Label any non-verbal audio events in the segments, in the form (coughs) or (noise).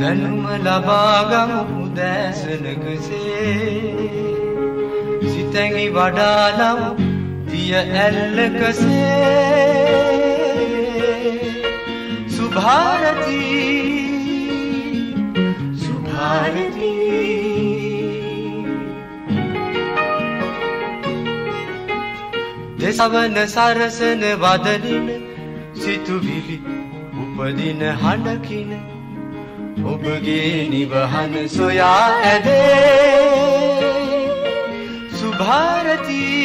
Dalum labaga mudesan kese, sitengi vadalam diya el kese. Subharati, Subharati. සවන සරසන වදලින සිතුවිලි උපදින හඬකින ඔබගේ නිවහන සොයා ඇදේ සුභාරතී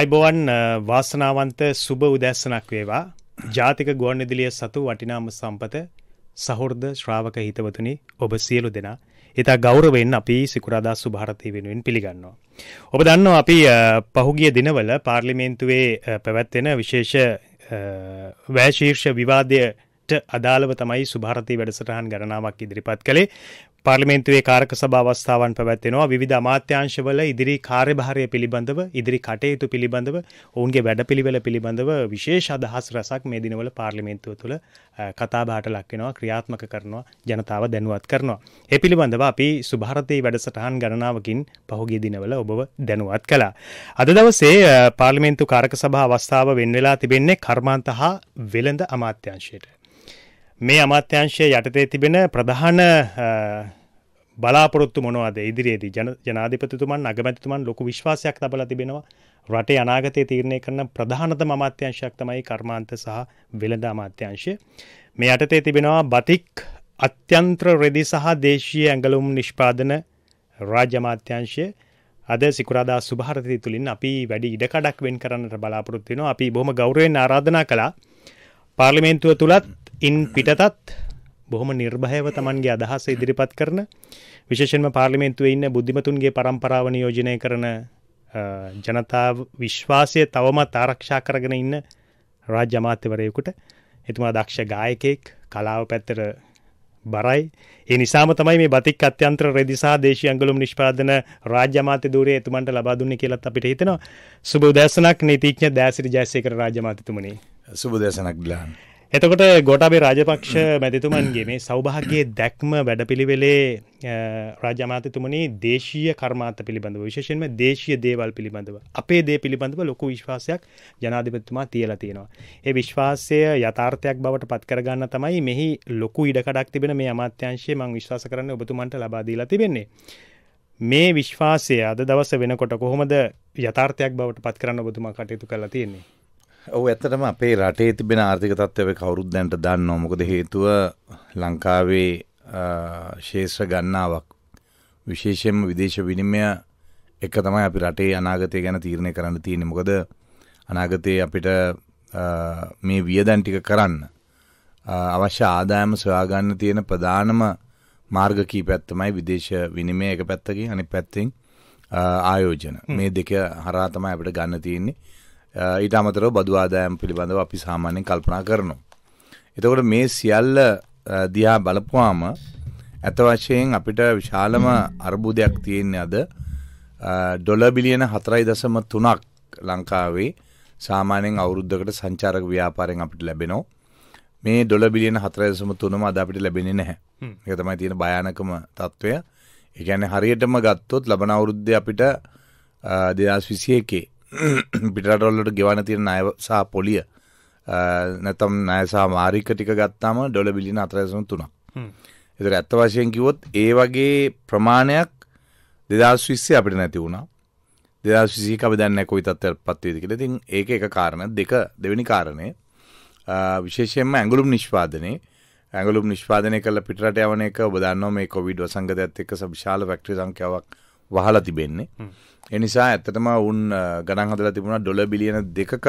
අයිබෝවන් වාසනාවන්ත සුබ උදැස්සනක් වේවා ජාතික ගුවන් ඉදිලිය සතු වටිනාම සම්පත සහෘර්ද ශ්‍රාවක හිතවතුනි ඔබ සියලු දෙනා ඉතා ගෞරවෙන් අපි සිකුරාදා සුභාරතය වෙනුවෙන් පිළිගන්නවා. ඔබ දන්නවා අපි පහුගිය දිනවල පාර්ලිමේන්තුවේ පැවැත්වෙන විශේෂ වෑශීර්ෂ විවාදය අදාළව තමයි සුභාරතය වැඩසටහන් ගණනාවක් ඉදිරිපත් කළේ පාර්ලිමේන්තුවේ කාරක සභා අවස්ථාවන් පැවැත්වෙනවා විවිධ අමාත්‍යංශවල ඉදිරි කාර්යභාරය පිළිබඳව ඉදිරි කටයුතු පිළිබඳව ඔවුන්ගේ වැඩපිළිවෙල පිළිබඳව විශේෂ අදහස් රසක් මේ දිනවල පාර්ලිමේන්තුව තුළ කතාබාට ලක්වෙනවා ක්‍රියාත්මක කරනවා ජනතාව දැනුවත් කරනවා. ඒ පිළිබඳව අපි සුභාරතයේ වැඩසටහන් ගණනාවකින් පහුගිය දිනවල ඔබව දැනුවත් කළා. අද දවසේ පාර්ලිමේන්තු කාරක සභා අවස්ථාව වෙන් වෙලා තිබෙන්නේ කර්මාන්ත හා වෙළඳ අමාත්‍යංශයට. මේ අමාත්‍යංශය යටතේ තිබෙන ප්‍රධාන බලාපොරොත්තු මොනවද ඉදිරියේදී ජන ජනාධිපතිතුමන් අගමැතිතුමන් ලොකු විශ්වාසයක් තබලා තිබෙනවා රටේ අනාගතය තීරණය කරන ප්‍රධානතම අමාත්‍යංශයක් තමයි කර්මාන්ත සහ වෙළඳ අමාත්‍යංශය. මේ යටතේ තිබෙනවා බතික් අත්‍යන්ත්‍ර රෙදි සහ දේශීය ඇඟලුම් නිෂ්පාදන රාජ්‍යමාත්‍යංශය අද සිකුරාදා සුභාරතය තුළින් අපි වැඩි ඉඩකඩක් වෙන් කරන්නට බලාපොරොත්තිනවා අපි බොහොම ගෞරවෙන් ආරාධනා කළා පාර්ලිමේන්තුව තුළත් ඉන් පිටතත් බොහොම නිර්භයව තමන්ගේ අදහස ඉදිරිපත් කරන විශේෂෙන්ම පාර්ලිමෙන්න්තුවේ ඉන්න බුද්ධිමතුන්ගේ පරම්පරාව නියෝජනය කරන ජනතාව විශ්වාසය තවමත් ආරක්ෂා කරගෙන ඉන්න රාජ්‍ය අමාත්‍යවරයකුට එතුමා දක්ෂ ගායකෙක් කලාව පැත්තර බරයි ඒ නිසාම තමයි මේ බතික් අත්‍යන්ත්‍ර රෙදිසා දේශයංගලුම් නිෂ්පාදන රාජ්‍යමාත දූරේ එතුමන්ට ලබාදුන්න කියලත් අපිට හිතනවා සුබ උදැසනක් නීතිීඥ දෑසිරි ජයසයකර රාජමාතතුමනි සුබ දෙසනක් ගලාන්. එතකොට ගොටබේ රාජපක්ෂ මැතිතුමන්ගේ මේ සෞභාගේ දැක්ම වැඩපිළිවෙලේ රාජමාතතුමනි දේශීය කර්මාත පිළිබඳව විශෂෙන්ම දේශීය දේවල් පිළිබඳව අපේ දේ පිළිබඳව ලොකු විශ්වාසයක් ජනාධිපතුමා තියලා තියෙනවා. ඒ විශ්වාසය යථාර්ථයක් බවට පත්කරගන්න තමයි මෙහි ලොකු ඉඩකඩක් තිබෙන මේ අමාත්‍යංශයේ මං විශ්වාස කරන්න ඔබතුමන්ට ලබාදීලා තිබෙන්නේ. මේ විශ්වාසය අද දවස වෙනකොට කොහොමද යථාර්ථයක් බවට පත් කරන්න ඔබතුමා කටයුතු කරලා තියෙන්නේ. ඔව ඇතටම අපේ රටේ තිබෙන ආර්ථික තත්ත්වය කවුරුත් දැන්ට දන්න නොමොකද හේතුව ලංකාවේ ශේෂ්‍ර ගන්නාවක් විශේෂයෙන්ම විදේශ විනිමය එක තමයි අපි රටේ අනාගතය ගැන තීරණය කරන්න තියෙන මොකද අනාගතයේ අපිට මේ වියදැන් ටික කරන්න අවශ්‍ය ආදායම සොයාගන්න තියෙන ප්‍රධානම මාර්ග කීපයක් තමයි විදේශ විනිමය එක පැත්තකින් අනිත් පැත්තෙන් ආයෝජන මේ දෙක හරහා තමයි අපිට ගන්න තියෙන්නේ ඊට අමතරව බදු ආදායම් පිළිබඳව අපි සාමාන්‍යයෙන් කල්පනා කරනවා. එතකොට මේ සියල්ල දිහා බලපුවාම ඇත වශයෙන් අපිට විශාලම අර්බුදයක් තියෙන්නේ අද ඩොල බිලියන 4.3ක් ලංකාවේ සාමාන්‍යයෙන් අවුරුද්දකට සංචාරක ව්‍යාපාරයෙන් අපිට ලැබෙනවා. මේ ඩොල බිලියන 4.3ම අද අපිට ලැබෙන්නේ නැහැ. ඒක තමයි තියෙන භයානකම తත්වය. ඒ කියන්නේ හරියටම ගත්තොත් ලබන අවුරුද්දේ අපිට 2021 පිටරටොල්ලට (clears throat) ගෙවන තියෙන අය සහ පොලිය නැතම් නෑසා මාරික ටික ගත්තාම ඩොල බිලින අතරසම තුනක් එතර ඇත්ත වශයෙන් කිවොත් ඒ වගේ ප්‍රමාණයක් දෙදස් විස්සේ අපිට නැති වුණා දෙදස් විසික අපි දැන්න කොයි තත්ව පත්වේද කියල තින් ඒක එක කාරණ දෙක දෙවැනි කාරණය විශේෂයෙන්ම ඇගුලුම් නිෂ්පාදනය ඇගුලුම් නිෂ්පාදනය කල පිටට යවන එක බදන්න මේ කොවිඩ් වසංගතයක්ත් එක්ක සවිශාල වැක්ට්‍රි සංකයාවක් වහලා තිබෙන්නේ එනිසා ඇත්තටම උන් ගණන් හදලා තිබුණා ඩොල බිලියන දෙකක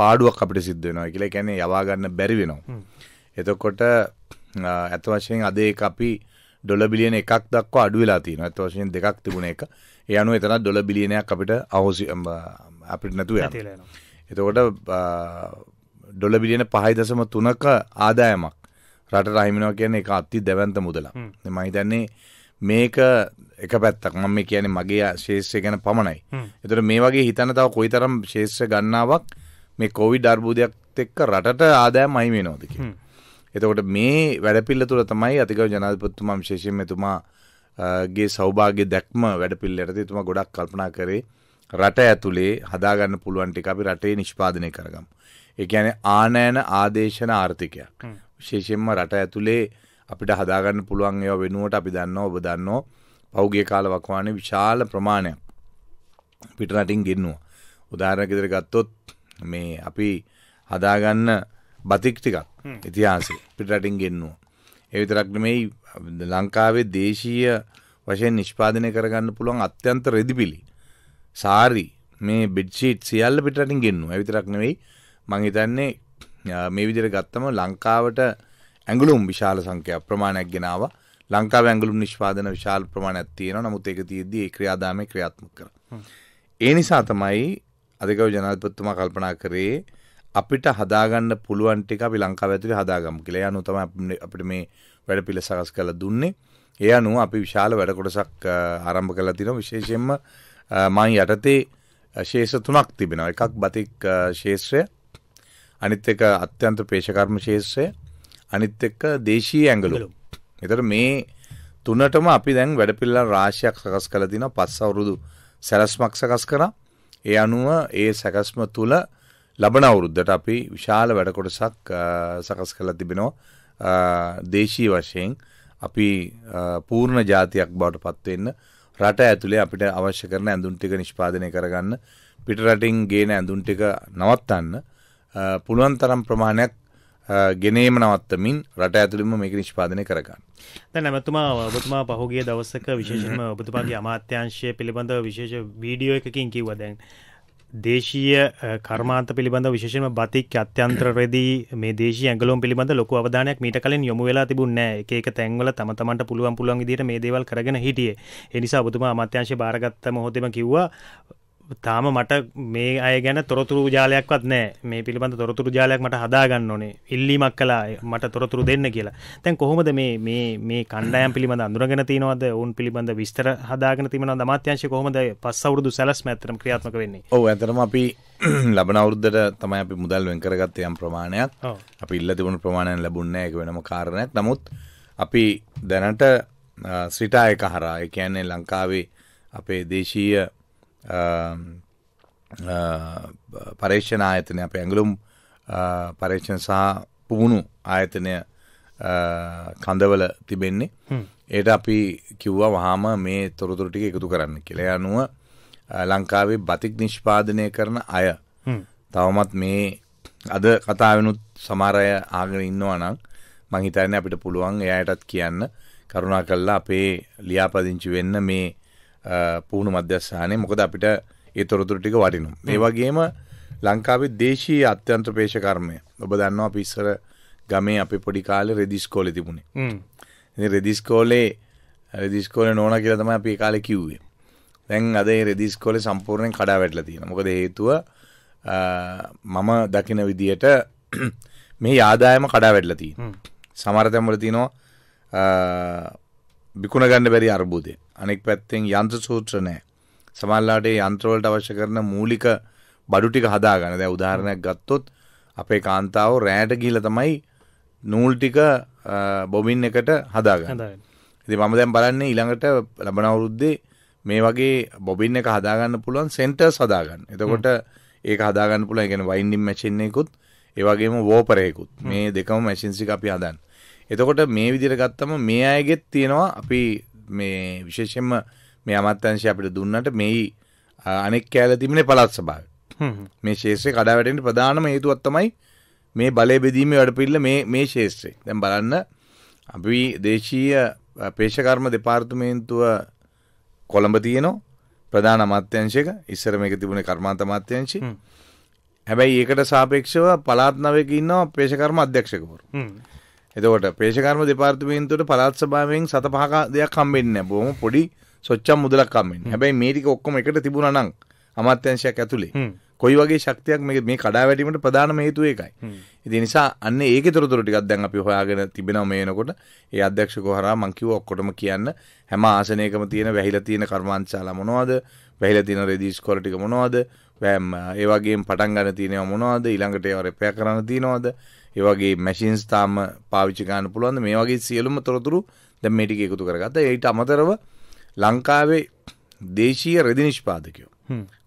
පාඩුවක් අපිට සිද්ධ වෙනවා කියලා කියන්නේ යවා ගන්න බැරි වෙනවා. එතකොට ඇත්ත වශයෙන් අද ඒක අපි ඩොල බිලියන එකක් දක්වා අඩු වෙලා තියෙනවා. ඇත්ත වශයෙන් දෙකක් තිබුණ එක. ඒ අනුව එතන ඩොල බිලියනයක් අපිට අහෝසි අපිට නැතුව යනවා. එතකොට ඩොල බිලියන 5.3ක ආදායමක් රටට අහිමිනවා කියන්නේ ඒක අති දැවැන්ත මුදලක්. මම හිතන්නේ මේක එක පැත්තක් මම මේ කියන්නේ මගේ ශේෂ්‍ය ගැන පමණයි. ඒතර මේ වගේ හිතන තව කොයිතරම් ශේෂ්‍ය ගණනාවක් මේ කොවිඩ් අර්බුදයක් එක්ක රටට ආදායම් අහිමි වෙනවද කියලා. එතකොට මේ වැඩපිල්ල තුළ තමයි අතිගරු ජනාධිපතිතුමා විශේෂයෙන්ම එතුමා ගේ සෞභාග්‍ය දැක්ම වැඩපිල්ලට එතුමා ගොඩක් කල්පනා කරේ රට ඇතුලේ හදාගන්න පුළුවන් ටික අපි රටේ නිෂ්පාදනය කරගමු. ඒ කියන්නේ ආනයන ආදේශන ආර්ථිකයක්. විශේෂයෙන්ම රට ඇතුලේ අපිට හදාගන්න පුළුවන් ඒවා වෙනුවට අපි දන්නවා ඔබ දන්නවා පෞගිය කාල වකවානේ විශාල ප්‍රමාණයක් පිටරටින් ගෙන්නවා. උදාහරණයක් විදිහට ගත්තොත් මේ අපි හදාගන්න බතික් ටිකක් ඉතිහාසයේ පිටරටින් ගෙන්නවා. ඒ විතරක් නෙමෙයි ලංකාවේ දේශීය වශයෙන් නිෂ්පාදනය කරගන්න පුළුවන් අත්‍යන්ත රෙදිපිලි. සාරි මේ බෙඩ්ෂීට් සියල්ල පිටරටින් ගෙන්නවා. ඒ විතරක් නෙමෙයි මං හිතන්නේ මේ විදිහට ගත්තම ලංකාවට ඇඟලුම් විශාල සංඛ්‍යාවක් ප්‍රමාණයක් ගෙනාවා. ලංකා ඇංගලුම් නිෂ්පාදන විශාල් ප්‍රමාණයක් තියෙන නමුත් ඒක තියද්දී ඒ ක්‍රියාදාමය ක්‍රියාත්මක කර. ඒ නිසා තමයි අධිකව ජනාධිපතිතුමා කල්පනා කරේ අපිට හදාගන්න පුළුවන් ටික අපි ලංකාව ඇතුලේ හදාගමු කියලා. ඒ අනුව තමයි අපිට මේ වැඩ පිළ සකස් කරලා දුන්නේ. ඒ අනුව අපි විශාල වැඩ කොටසක් ආරම්භ කරලා තිනවා විශේෂයෙන්ම මං යටතේ ශේෂ තුනක් තිබෙනවා. එකක් බතික් ශේෂ්ත්‍රය, අනිත් එක අත්‍යන්ත පේශකර්ම ශේෂ්ත්‍රය, අනිත් එක දේශීය ඇඟලුම්. එතට මේ තුනටම අපි දැන් වැඩපිල්ල රාශයක් සකස් කළ තින පස් අවුරුදු සැලස්මක් සකස් කර ඒ අනුව ඒ සැකස්ම තුළ ලබන අවුරුද්ධට අපි විශාල වැඩකොටසක් සකස් කළ තිබෙනවා දේශී වශයෙන් අපි පූර්ණ ජාතියක් බවට පත්වවෙන්න රට ඇතුළේ අපිට අවශ්‍ය කරන ඇඳුන් ටික නිෂ්පාදනය කරගන්න පිටරටින් ගේන ඇඳුන් ටික නවත්තන්න පුළුවන් තරම් ප්‍රමාණයක් ගෙනීම නවත්තමින් රට ඇතුළම මේක නිෂ්පාදනය කරගන්න. දැන් නැමතුමා ඔබතුමා පහුගිය දවසක විශේෂයෙන්ම ඔබතුමාගේ අමාත්‍යාංශය පිළිබඳ විශේෂ වීඩියෝ එකකින් කිව්වා දැන් දේශීය කර්මාන්ත පිළිබඳ විශේෂයෙන්ම බතික් අත්‍යන්තරයේදී මේ දේශීය ඇඟලුම් පිළිබඳ ලොකු අවධානයක් මීට කලින් යොමු වෙලා තිබුණේ නැහැ. එක එක තැන්වල තම තමන්ට පුළුවන් පුළුවන් විදිහට මේ දේවල් කරගෙන හිටියේ. ඒ නිසා ඔබතුමා අමාත්‍යාංශය බාරගත්ත මොහොතේම කිව්වා තාම මට මේ අය ගැන තොරතුරු ජාලයක්වත් නෑ මේ පිළිබඳ තොරතුරු ජාලයක් මට හදාගන්න ඕනේ ඉල්ලීමක් කලා මට තොරතුරු දෙන්න කියලා තැන් කොහොමද මේ මේ මේ කණ්ඩායම් පිළිබඳ අඳුරගෙන තියනවද ඔවුන් පිළිබඳ විස්තර හදාගෙන තිබෙන අමාත්‍යංශ කොහොමද පස් අවුරුදු සැලස් මැතරම ක්‍රියාත්මක වෙන්නේ ඔව් ඇතරම අපි (clears throat) ලබන අවුරුද්දට තමයි අපි මුදල් වෙන් කරගත්තේ යම් ප්‍රමාණයක් අපි ඉල්ල තිබුණු ප්‍රමාණයක් ලැබුණේ නැහැ ඒක වෙනම කාරණයක් නමුත් අපි දැනට ශ්‍රීටායක හරහා ඒ කියන්නේ ලංකාවේ අපේ දේශීය පර්ේෂණ ආයතනය අප ඇගලුම් පර්ේෂණ සහ පුහුණු ආයතනය කඳවල තිබෙන්නේ ඒට අපි කිව්වා වහාම මේ තොරතුරටික එකතු කරන්න කියලා අනුව ලංකාවේ බතික් නිෂ්පාදනය කරන අය තවමත් මේ අද කතාවෙනුත් සමාරය ආගෙන ඉන්නවා නම් මංහිතන්න අපිට පුළුවන් එයයටත් කියන්න කරුණා කල්ලා අපේ ලියාපදිංචි වෙන්න මේ පුහුණු මධ්‍යස්ථානය මොකද අපිට ඒ තොරතුර ටික වටිනම්. ඒවගේම ලංකාවේ දේශී අත්‍යන්ත්‍ර පේෂ කර්මය ඔබ දන්නවා පිස්සර ගමේ අපි පොඩි කාලෙ රෙදිස්කෝලෙ තිබුණේ රෙදිස්කෝලේ රෙදිස්කෝල නෝන කියල තම අපි කාලෙ කිව්වේ දැන් අද රෙදිස්කෝල සම්පූර්ණයෙන් කඩා වැටල තියෙන මොකද හේතුව මම දකින විදියට (clears throat) මේ යාදායම කඩා වැඩලතිී සමරතැම්වල තිනෝ බිකුණ ගණඩ බැරි අර්බූදය අනෙක් පැත්තෙන් යන්ත්‍ර සූත්‍ර නැහැ. සමහරලාට ඒ යන්ත්‍රවලට අවශ්‍ය කරන මූලික බඩු ටික හදාගන්න. දැන් උදාහරණයක් ගත්තොත් අපේ කාන්තාව රෑට ගිහිල්ලා තමයි නූල් ටික බොබින් එකට හදාගන්නේ. ඉතින් මම දැන් බලන්නේ ඊළඟට ලබන අවුරුද්දේ මේ වගේ බොබින් එක හදාගන්න පුළුවන් සෙන්ටර්ස් හදාගන්න. එතකොට ඒක හදාගන්න පුළුවන්. ඒ කියන්නේ වයින්ඩින් මැෂින් එකකුත් ඒ වගේම වෝපර් එකකුත්. මේ දෙකම මැෂින්ස් ටික අපි හදන්න. එතකොට මේ විදිහට ගත්තම මේ අයගෙත් තියෙනවා අපි මේ විශේෂෙන්ම මේ අමත්තංශය අපිට දුන්නට මෙයි අනෙක් කෑල තිබනේ පළත් සභාව මේ ශේෂත්‍රය කඩාවැටෙන්ට ප්‍රධානම හේතුවත් තමයි මේ බලය බෙදීමේ වැඩ පිල්ල මේ මේ ශේෂත්‍රය දැන් බලන්න අපි දේශීය පේෂකර්ම දෙපාර්තමේන්තුව කොළඹ තියනවා ප්‍රධාන අමාත්‍යංශයක ඉස්සර මේක තිබුණේ කර්මාන්ත අමාත්‍යංශය හැබැයි ඒකට සාපේක්ෂව පලාත් නවයක ඉන්නවා පේෂකර්ම අධ්‍යක්ෂකවරු එතකොට ප්‍රේෂකර්ම දෙපාර්තමේන්තුවට පළාත් සභාවෙන් සත පහක දෙයක් හම්බෙන්නේ නැහැ. බොහොම පොඩි සොච්චම් මුදලක් හම්බෙන්නේ. හැබැයි මේ ටික ඔක්කොම එකට තිබුණා නම් අමාත්‍යංශයක් ඇතුලේ. කොයි වගේ ශක්තියක් මේ මේ කඩාවැටීමට ප්‍රධානම හේතුව ඒකයි. ඉතින් නිසා අන්න ඒකේ තොරතුරු ටිකක් දැන් අපි හොයාගෙන තිබෙනවා මේ වෙනකොට. ඒ අධ්‍යක්ෂකව හරහා මම කිව්ව ඔක්කොටම කියන්න හැම ආසනයකම තියෙන වැහිලා තියෙන කර්මාන්තශාලා මොනවද? වැහිලා තියෙන රෙදීස් කොල ටික මොනවද? ඒ වගේම පටන් ගන්න තියෙනව මොනවද? ඊළඟට ඒව රෙපෙයා කරන්න තියෙනවද? ඒ වගේ මැෂින්ස් තාම පාවිච්චි කරන්න පුළුවන්. මේ වගේ සියලුම තොරතුරු දැන් මේ ටික එකතු කරගත්තා. ඊට අමතරව ලංකාවේ දේශීය රෙදි නිෂ්පාදකයෝ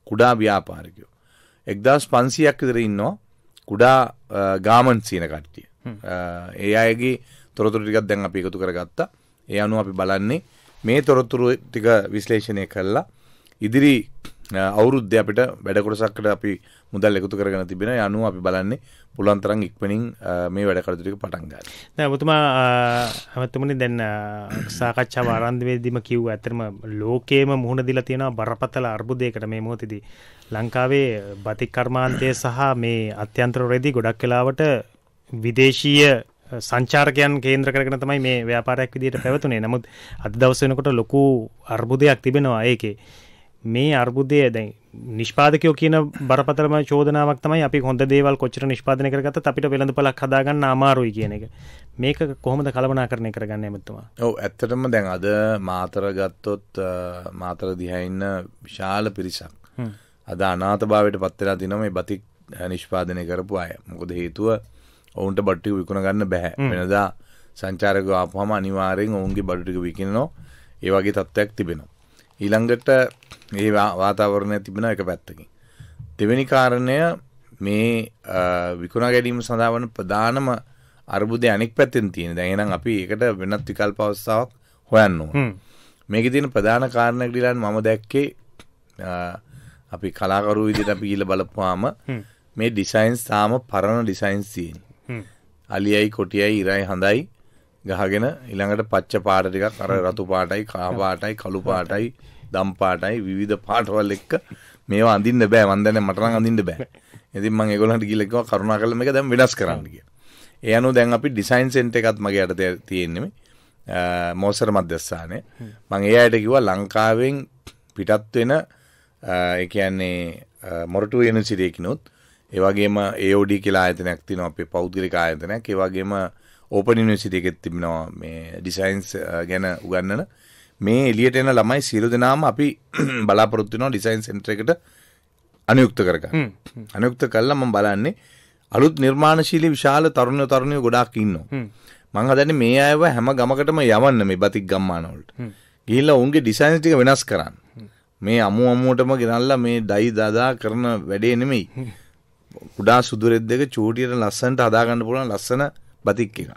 කුඩා ව්‍යාපාරිකයෝ 1500ක් විතර ඉන්නවා කුඩා ගාමන්ට් සීන කට්ටිය. ඒ අයගේ තොරතුරු ටිකක් දැන් අපි එකතු කරගත්තා. ඒ අනුව අපි බලන්නේ මේ තොරතුරු ටික විශ්ලේෂණය කරලා ඉදිරි අවුරුද්ධ අපිට වැඩකොටසක්කට අපි මුදල් එකතු කරගෙන තිබෙන යනු අපි බලන්නේ පුළන්තරන් ඉක්මනින් මේ වැඩකරතුරික පටන්ගන්න නැමතුමා හැමතුමනි දැන් සාකච්ඡා ආරන්ධවේදීම කිව් ඇතරම ලෝකේම මුහුණ දිලා තියෙන බරපතල අර්බුදයකට මේ මොහොතදී ලංකාවේ බතිකර්මාන්තය සහ මේ අත්‍යන්තරවරේදී ගොඩක් කලාවට විදේශීය සංචාර්කයන් කේන්ද්‍ර කරගෙන තමයි මේ ව්‍යාපාරයක් විදිහට පැවතුනේ නමුත් අද දවස් වෙනකොට ලොකු අර්බුදයක් තිබෙනවා ඒකේ මේ අර්බුදය දැන් නිෂ්පාදකයෝ කියන බරපතලම චෝදනාවක් තමයි අපි හොඳ දේවල් කොච්චර නිෂ්පාදනය කරගත්තත් අපිට වෙළඳපලක් හදාගන්න අමාරුයි කියන එක. මේක කොහොමද කලබනාකරණය කරගන්නේ එමෙතුමා? ඔව් ඇත්තටම දැන් අද මාතර ගත්තොත් මාතර දිහා ඉන්න විශාල පිරිසක්. අද අනාථභාවයට පත් වෙලා තිනවා මේ බතික් නිෂ්පාදනය කරපු අය. මොකද හේතුව ඔවුන්ට බඩු ටික විකුණ ගන්න බෑ. වෙනදා සංචාරකව ආපුවම අනිවාර්යෙන් ඔවුන්ගේ බඩු ටික විකිනනවා. ඒ වගේ තත්ත්වයක් තිබෙනවා. ඊළඟට ඒ වාතාවරණය තිබෙන එක පැත්තකින්. දෙවැනි කාරණය මේ විකුණා ගැනීම සඳහා වන ප්‍රධානම අර්බුදය අනික් පැත්තෙන් තියෙන දැන් එහෙනම් අපි ඒකට වෙනත් විකල්ප අවස්ථාවක් හොයන්න ඕන. මේකේ තියෙන ප්‍රධාන කාරණය කියලා මම දැක්කේ අපි කලාකරුවෝ විදිහට අපි ගිහලා බලපුවාම මේ ඩිසයින්ස් තාම පරණ ඩිසයින්ස් තියෙන. අලියයි කොටියයි ඉරයි හඳයි ගහගෙන ඊළඟට පච්ච පාට ටිකක් අර රතු පාටයි කහ පාටයි කළු පාටයි දම් පාටයි විවිධ පාටවල් එක්ක මේවා අඳින්න බෑ මන් දැන් මට නම් අඳින්න බෑ. ඉතින් මම ඒගොල්ලන්ට කිව්ලා කිව්වා කරුණාකරලා මේක දැන් වෙනස් කරන්න කියලා. ඒ අනුව දැන් අපි ඩිසයින් සෙන්ට් එකත් මගේ යටතේ තියෙන්නේ මේ මෝසර මධ්‍යස්ථානයේ. මම ඒ අයට කිව්වා ලංකාවෙන් පිටත් වෙන ඒ කියන්නේ මොරටු යුනිවර්සිටි එකනොත් ඒ වගේම AOD කියලා ආයතනයක් තියෙනවා අපේ පෞද්ගලික ආයතනයක්. ඒ වගේම ඕපන් යුනිවර්සිටි එකෙත් තිබෙනවා මේ ඩිසයින්ස් ගැන උගන්වන මේ එළියට එන ළමයි සියලු දෙනාම අපි (clears throat) බලාපොරොත්තු වෙනවා ඩිසයින් සෙන්ටර් එකට අනුයුක්ත කරගන්න. අනුයුක්ත කළා මම බලන්නේ අලුත් නිර්මාණශීලී විශාල තරුණ තරුණියෝ ගොඩාක් ඉන්නවා. මං හදන්නේ මේ අයව හැම ගමකටම යවන්න මේ බතික් ගම්මානවලට. ගිහිල්ලා ඔවුන්ගේ ඩිසයින්ස් ටික වෙනස් කරන්න. මේ අමු අමුවටම ගෙනල්ලා මේ ඩයි දදා කරන වැඩේ නෙමෙයි. කුඩා සුදු රෙද්දක චූටියට ලස්සනට හදාගන්න පුළුවන් ලස්සන බතික් එක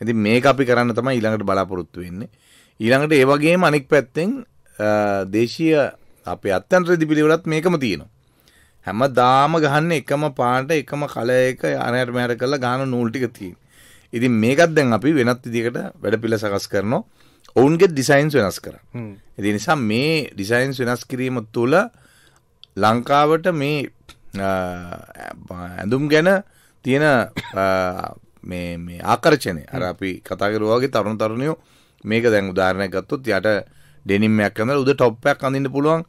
ඇති මේ අපි කරන්න තමයි ඊළඟට බලාපොරොත්තු වෙන්නේ ඊළඟට ඒ වගේ මනික් පැත්තෙන් දේශීය අපේ අත්තන්ත්‍ර දිපිලිවලත් මේකම තියෙනවා හැම දාම ගහන්න එකම පාට එකම කලයක අනයට මෑර කරලා ගාන නූල්ටික තියෙන ඉතින් මේකත් දැන් අපි වෙනත් විදිකට වැඩ පිළ සකස් කරනවා ඔවුන්ගේ ඩිසයින්ස් වෙනස් කර එති නිසා මේ ඩිසයින්ස් වෙනස් කිරීම තුළ ලංකාවට මේ ඇඳුම් ගැන තියෙන මේ මේ ආකර්ෂණය අර අපි කතා කරුවා වගේ තරුණ තරුණියෝ මේක දැන් උදාහරණයක් ගත්තොත් යට ඩෙනිම් එකක් අඳලා උද টොප් එකක් අඳින්න පුළුවන්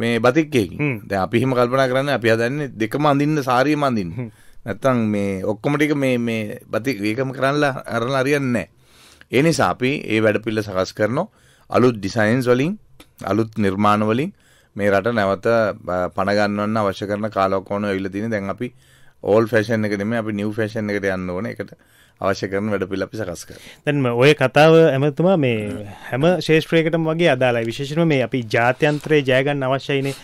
මේ බතික්කයකින්. දැන් අපි හිම කල්පනා කරන්නේ අපි හදන්නේ දෙකම අඳින්න සාරියම අඳින්න. නැත්තම් මේ ඔක්කොම ටික මේ මේ බතික් ඒකම කරන්නලා අරලා හරියන්නේ නැහැ. ඒ නිසා අපි ඒ වැඩපිළිවෙල සකස් කරනවා අලුත් ඩිසයින්ස් වලින් අලුත් නිර්මාණ වලින් මේ රට නැවත පණ ගන්නවන්න අවශ්‍ය කරන කාලවකවානුව ඇවිල්ලා තියෙන. දැන් අපි ඕල් ෆැෂන් එක නෙමෙයි අපි නිව් ෆැෂන් එකට යන්න ඕනේ. ඒකට අවශ්‍ය කරන වැඩපිළිවෙල අපි සකස් කරනවා. දැන් ඔය කතාව ඇමතුමා මේ හැම ශේෂ්ත්‍රයකටම වගේ අදාළයි. විශේෂයෙන්ම මේ අපි ජාත්‍යන්තරේ ජය ගන්න අවශ්‍යයිනේ.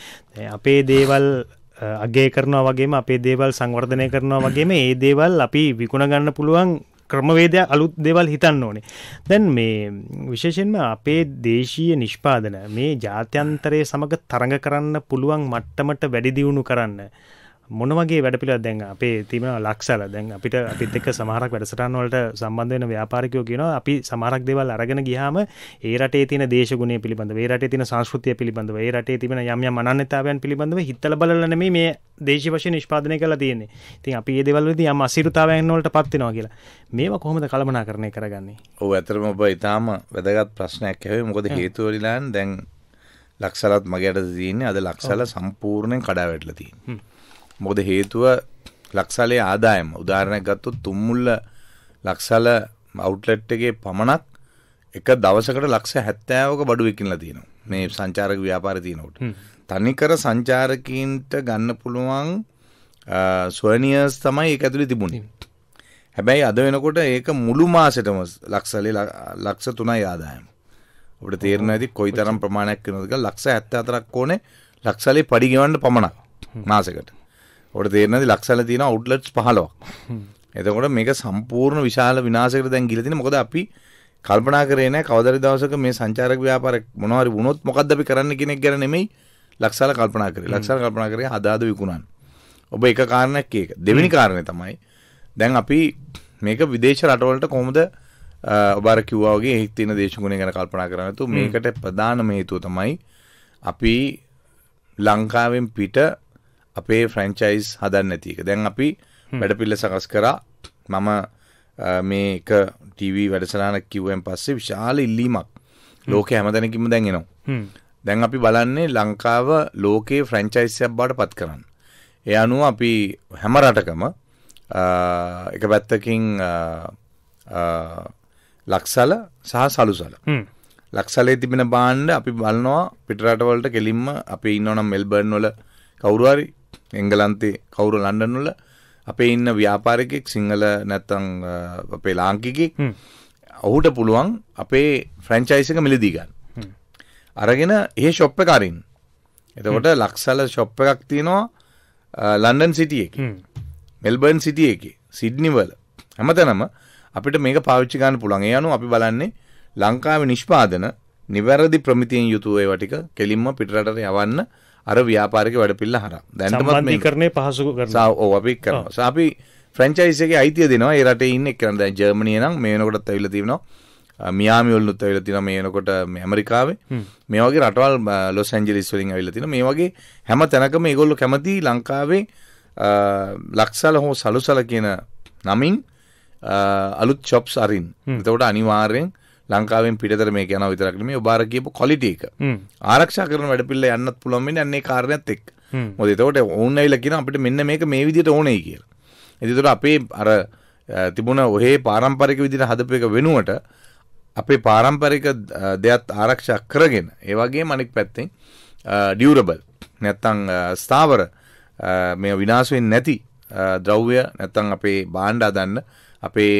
අපේ දේවල් අගේ කරනවා වගේම අපේ දේවල් සංවර්ධනය කරනවා වගේම ඒ දේවල් අපි විකුණ ගන්න පුළුවන් ක්‍රමවේදය අලුත් දෙවල් හිතන්න ඕනේ. දැන් මේ විශේෂෙන්ම අපේ දේශීය නිෂ්පාදන මේ ජාත්‍යන්තරය සමඟ තරඟ කරන්න පුළුවන් මට්ටමට වැඩිදිවුණු කරන්න. මොනවගේ වැඩපිලත් දැන් අපේ තිම ලක්සල දැන් අපිට අපිත් එක්ක සමහරක් වැඩසටන්වලට සම්බන්ධ වෙන ව්‍යාපාරිකයෝ කියනවා අපි සමහරක් දේවල් අරගෙන ගියාම ඒ රටේ තියෙන දේශගුණය පිළිබඳව ඒ රටේ තියෙන සංස්කෘතිය පිළිබඳව ඒ රටේ තිබෙන යම් යම් අනන්‍යතාවයන් පිළිබඳව හිතලා බලලා නෙමෙයි මේ දේශීය වශයෙන් නිෂ්පාදනය කරලා තියෙන්නේ. ඉතින් අපි මේ දේවල් වලදී යම් අසීරුතාවයන් වලට පත් වෙනවා කියලා. මේවා කොහොමද කළමනාකරණය කරගන්නේ? ඔව් ඇත්තටම ඔබ ඊටාම වැදගත් ප්‍රශ්නයක් ඇහුවේ. මොකද හේතුව වෙලාන් දැන් ලක්සලත් මගේ යට තියෙන්නේ අද ලක්සල සම්පූර්ණයෙන් කඩාවැටලා තියෙන්නේ. මොකද හේතුව ලක්සලේ ආදායම උදාහරණයක් ගත්තොත් තුම්මුල්ල ලක්සල අවුට්ලට් එකේ පමණක් එක දවසකට ලක්ෂ 70ක බඩු විකිනලා තියෙනවා මේ සංචාරක ව්‍යාපාරය තියෙනකොට තනිකර සංචාරකීන්ට ගන්න පුළුවන් සොනියර්ස් තමයි ඒක ඇතුලේ තිබුණේ හැබැයි අද වෙනකොට ඒක මුළු මාසෙටම ලක්සලේ ලක්ෂ 3යි ආදායම අපිට තේරෙනවා ඇති කොයිතරම් ප්‍රමාණයක් වෙනවද කියලා ලක්ෂ 74ක් ඕනේ ලක්සලේ පඩි ගෙවන්න පමණක් මාසෙකට ඔට තේරනද ලක්සල තියෙන අවුඩ්ලට්ස් පහලොක් එතකොට මේක සම්පූර්ණ විශාල විනාසකට දැන් ගිලතින මොකද අපි කල්පනා කරන කවදර දවසක මේ සංචාරක ව්‍යාපාර මොනවරි වුණොත් මොකක්ද අපි කරන්න කෙනෙක් ගැන නෙමෙයි ලක්සාල කල්පනා කරේ ලක්සාල කල්පනා කරේ අදාද විකුණන්න ඔබ එක කාරණයක් ඒක දෙවෙනි කාරණය තමයි දැන් අපි මේක විදේශ රටවලට කොහොමද ඔබාර කිව්වාගේ ඒත් තියෙන දේශගුණය ගැන කල්පනා කරනතු මේකට ප්‍රධානම හේතුව තමයි අපි ලංකාවෙන් පිට අපේ ෆ්‍රැන්චයිස් හදන්න නැති එක දැන් අපි වැඩපිල්ල සකස් කරා මම මේක ටීවී වැඩසරාන කිව්වෙන් පස්සේ විශාල ඉල්ලීමක් ලෝක හැමතැනකිම දැන් එනවා දැන් අපි බලන්නේ ලංකාව ලෝකයේ ෆ්‍රැන්චයිස්යක් බාට පත් කරන්න ඒ අනුව අපි හැම රටකම එක පැත්තකින් ලක්සල සහ සලුසල ලක්සලේ තිබෙන බාණ්ඩ අපි බලනවා පිටරටවලට කෙලින්ම අපි ඉන්නවනම් මෙල්බර්න් වල කවුරුහරි එංගලන්තේ කවුරු ලන්ඩන්වල අපේ ඉන්න ව්‍යාපාරිකෙක් සිංහල නැත්තං අපේ ලාංකිකෙක් ඔහුට පුළුවන් අපේ ෆ්‍රැන්චයිසික මිලදී ගන්න. අරගෙන ඒ ශොප්ප කරින්. එතකොට ලක්සල ශොප්ප එකක් තියෙනවා ලන්ඩන් සිටිය එක මෙල්බර්න් සිටිය එක සිඩ්නිවල හැමතනම අපිට මේක පාවිච්චි ගන්න පුළුවන්. ඒ අනුව අපි බලන්නේ ලංකාවේ නිෂ්පාදන නිවැරදි ප්‍රමිතියෙන් යුතුව ඒවා ටික කෙලින්ම පිටරටට යවන්න අර ව්‍යාපාරික වැඩපිල්ල හරහා. දැන්ටමත් මේ කරන්නේ පහසු කරනවා. ඔව් අපි කරනවා. සහ අපි ෆ්‍රැන්චයිස් එකේ අයිතිය දෙනවා. ඒ රටේ ඉන්න එක්කන දැන් ජර්මනිය නම් මේ වෙනකොටත් ඇවිල්ලා තියෙනවා. මියාමි වලුත් ඇවිල්ලා තියෙනවා මේ වෙනකොට මේ ඇමරිකාවේ. මේ වගේ රටවල් ලොස් ඇන්ජලිස් වලින් ඇවිල්ලා තියෙනවා. මේ වගේ හැම තැනකම මේගොල්ලෝ කැමති ලංකාවේ ලක්සල හෝ සලුසල කියන නමින් අලුත් shops අරින්. එතකොට අනිවාර්යෙන් ලංකාවෙන් පිටතර මේක යනවා විතරක් නෙමෙයි ඔබ අර කියපු ක්වොලිටි එක ආරක්ෂා කරන වැඩපිළිවෙල යන්නත් පුළුවන් වෙන්නේ අන්නේ කාරණයක් එක්ක මොකද එතකොට ඕන් ඇවිල්ලා කියන අපිට මෙන්න මේක මේ විදිහට ඕනේ කියලා එතකොට අපේ අර තිබුණ ඔහේ පාරම්පරික විදිහට හදපු එක වෙනුවට අපේ පාරම්පරික දෙයත් ආරක්ෂා කරගෙන ඒ වගේම අනෙක් පැත්තෙන් ඩියුරබල් නැත්තම් ස්ථාවර මේ විනාශ වෙන්නේ නැති ද්‍රව්‍ය නැත්තම් අපේ භාණ්ඩ හදන්න අපේ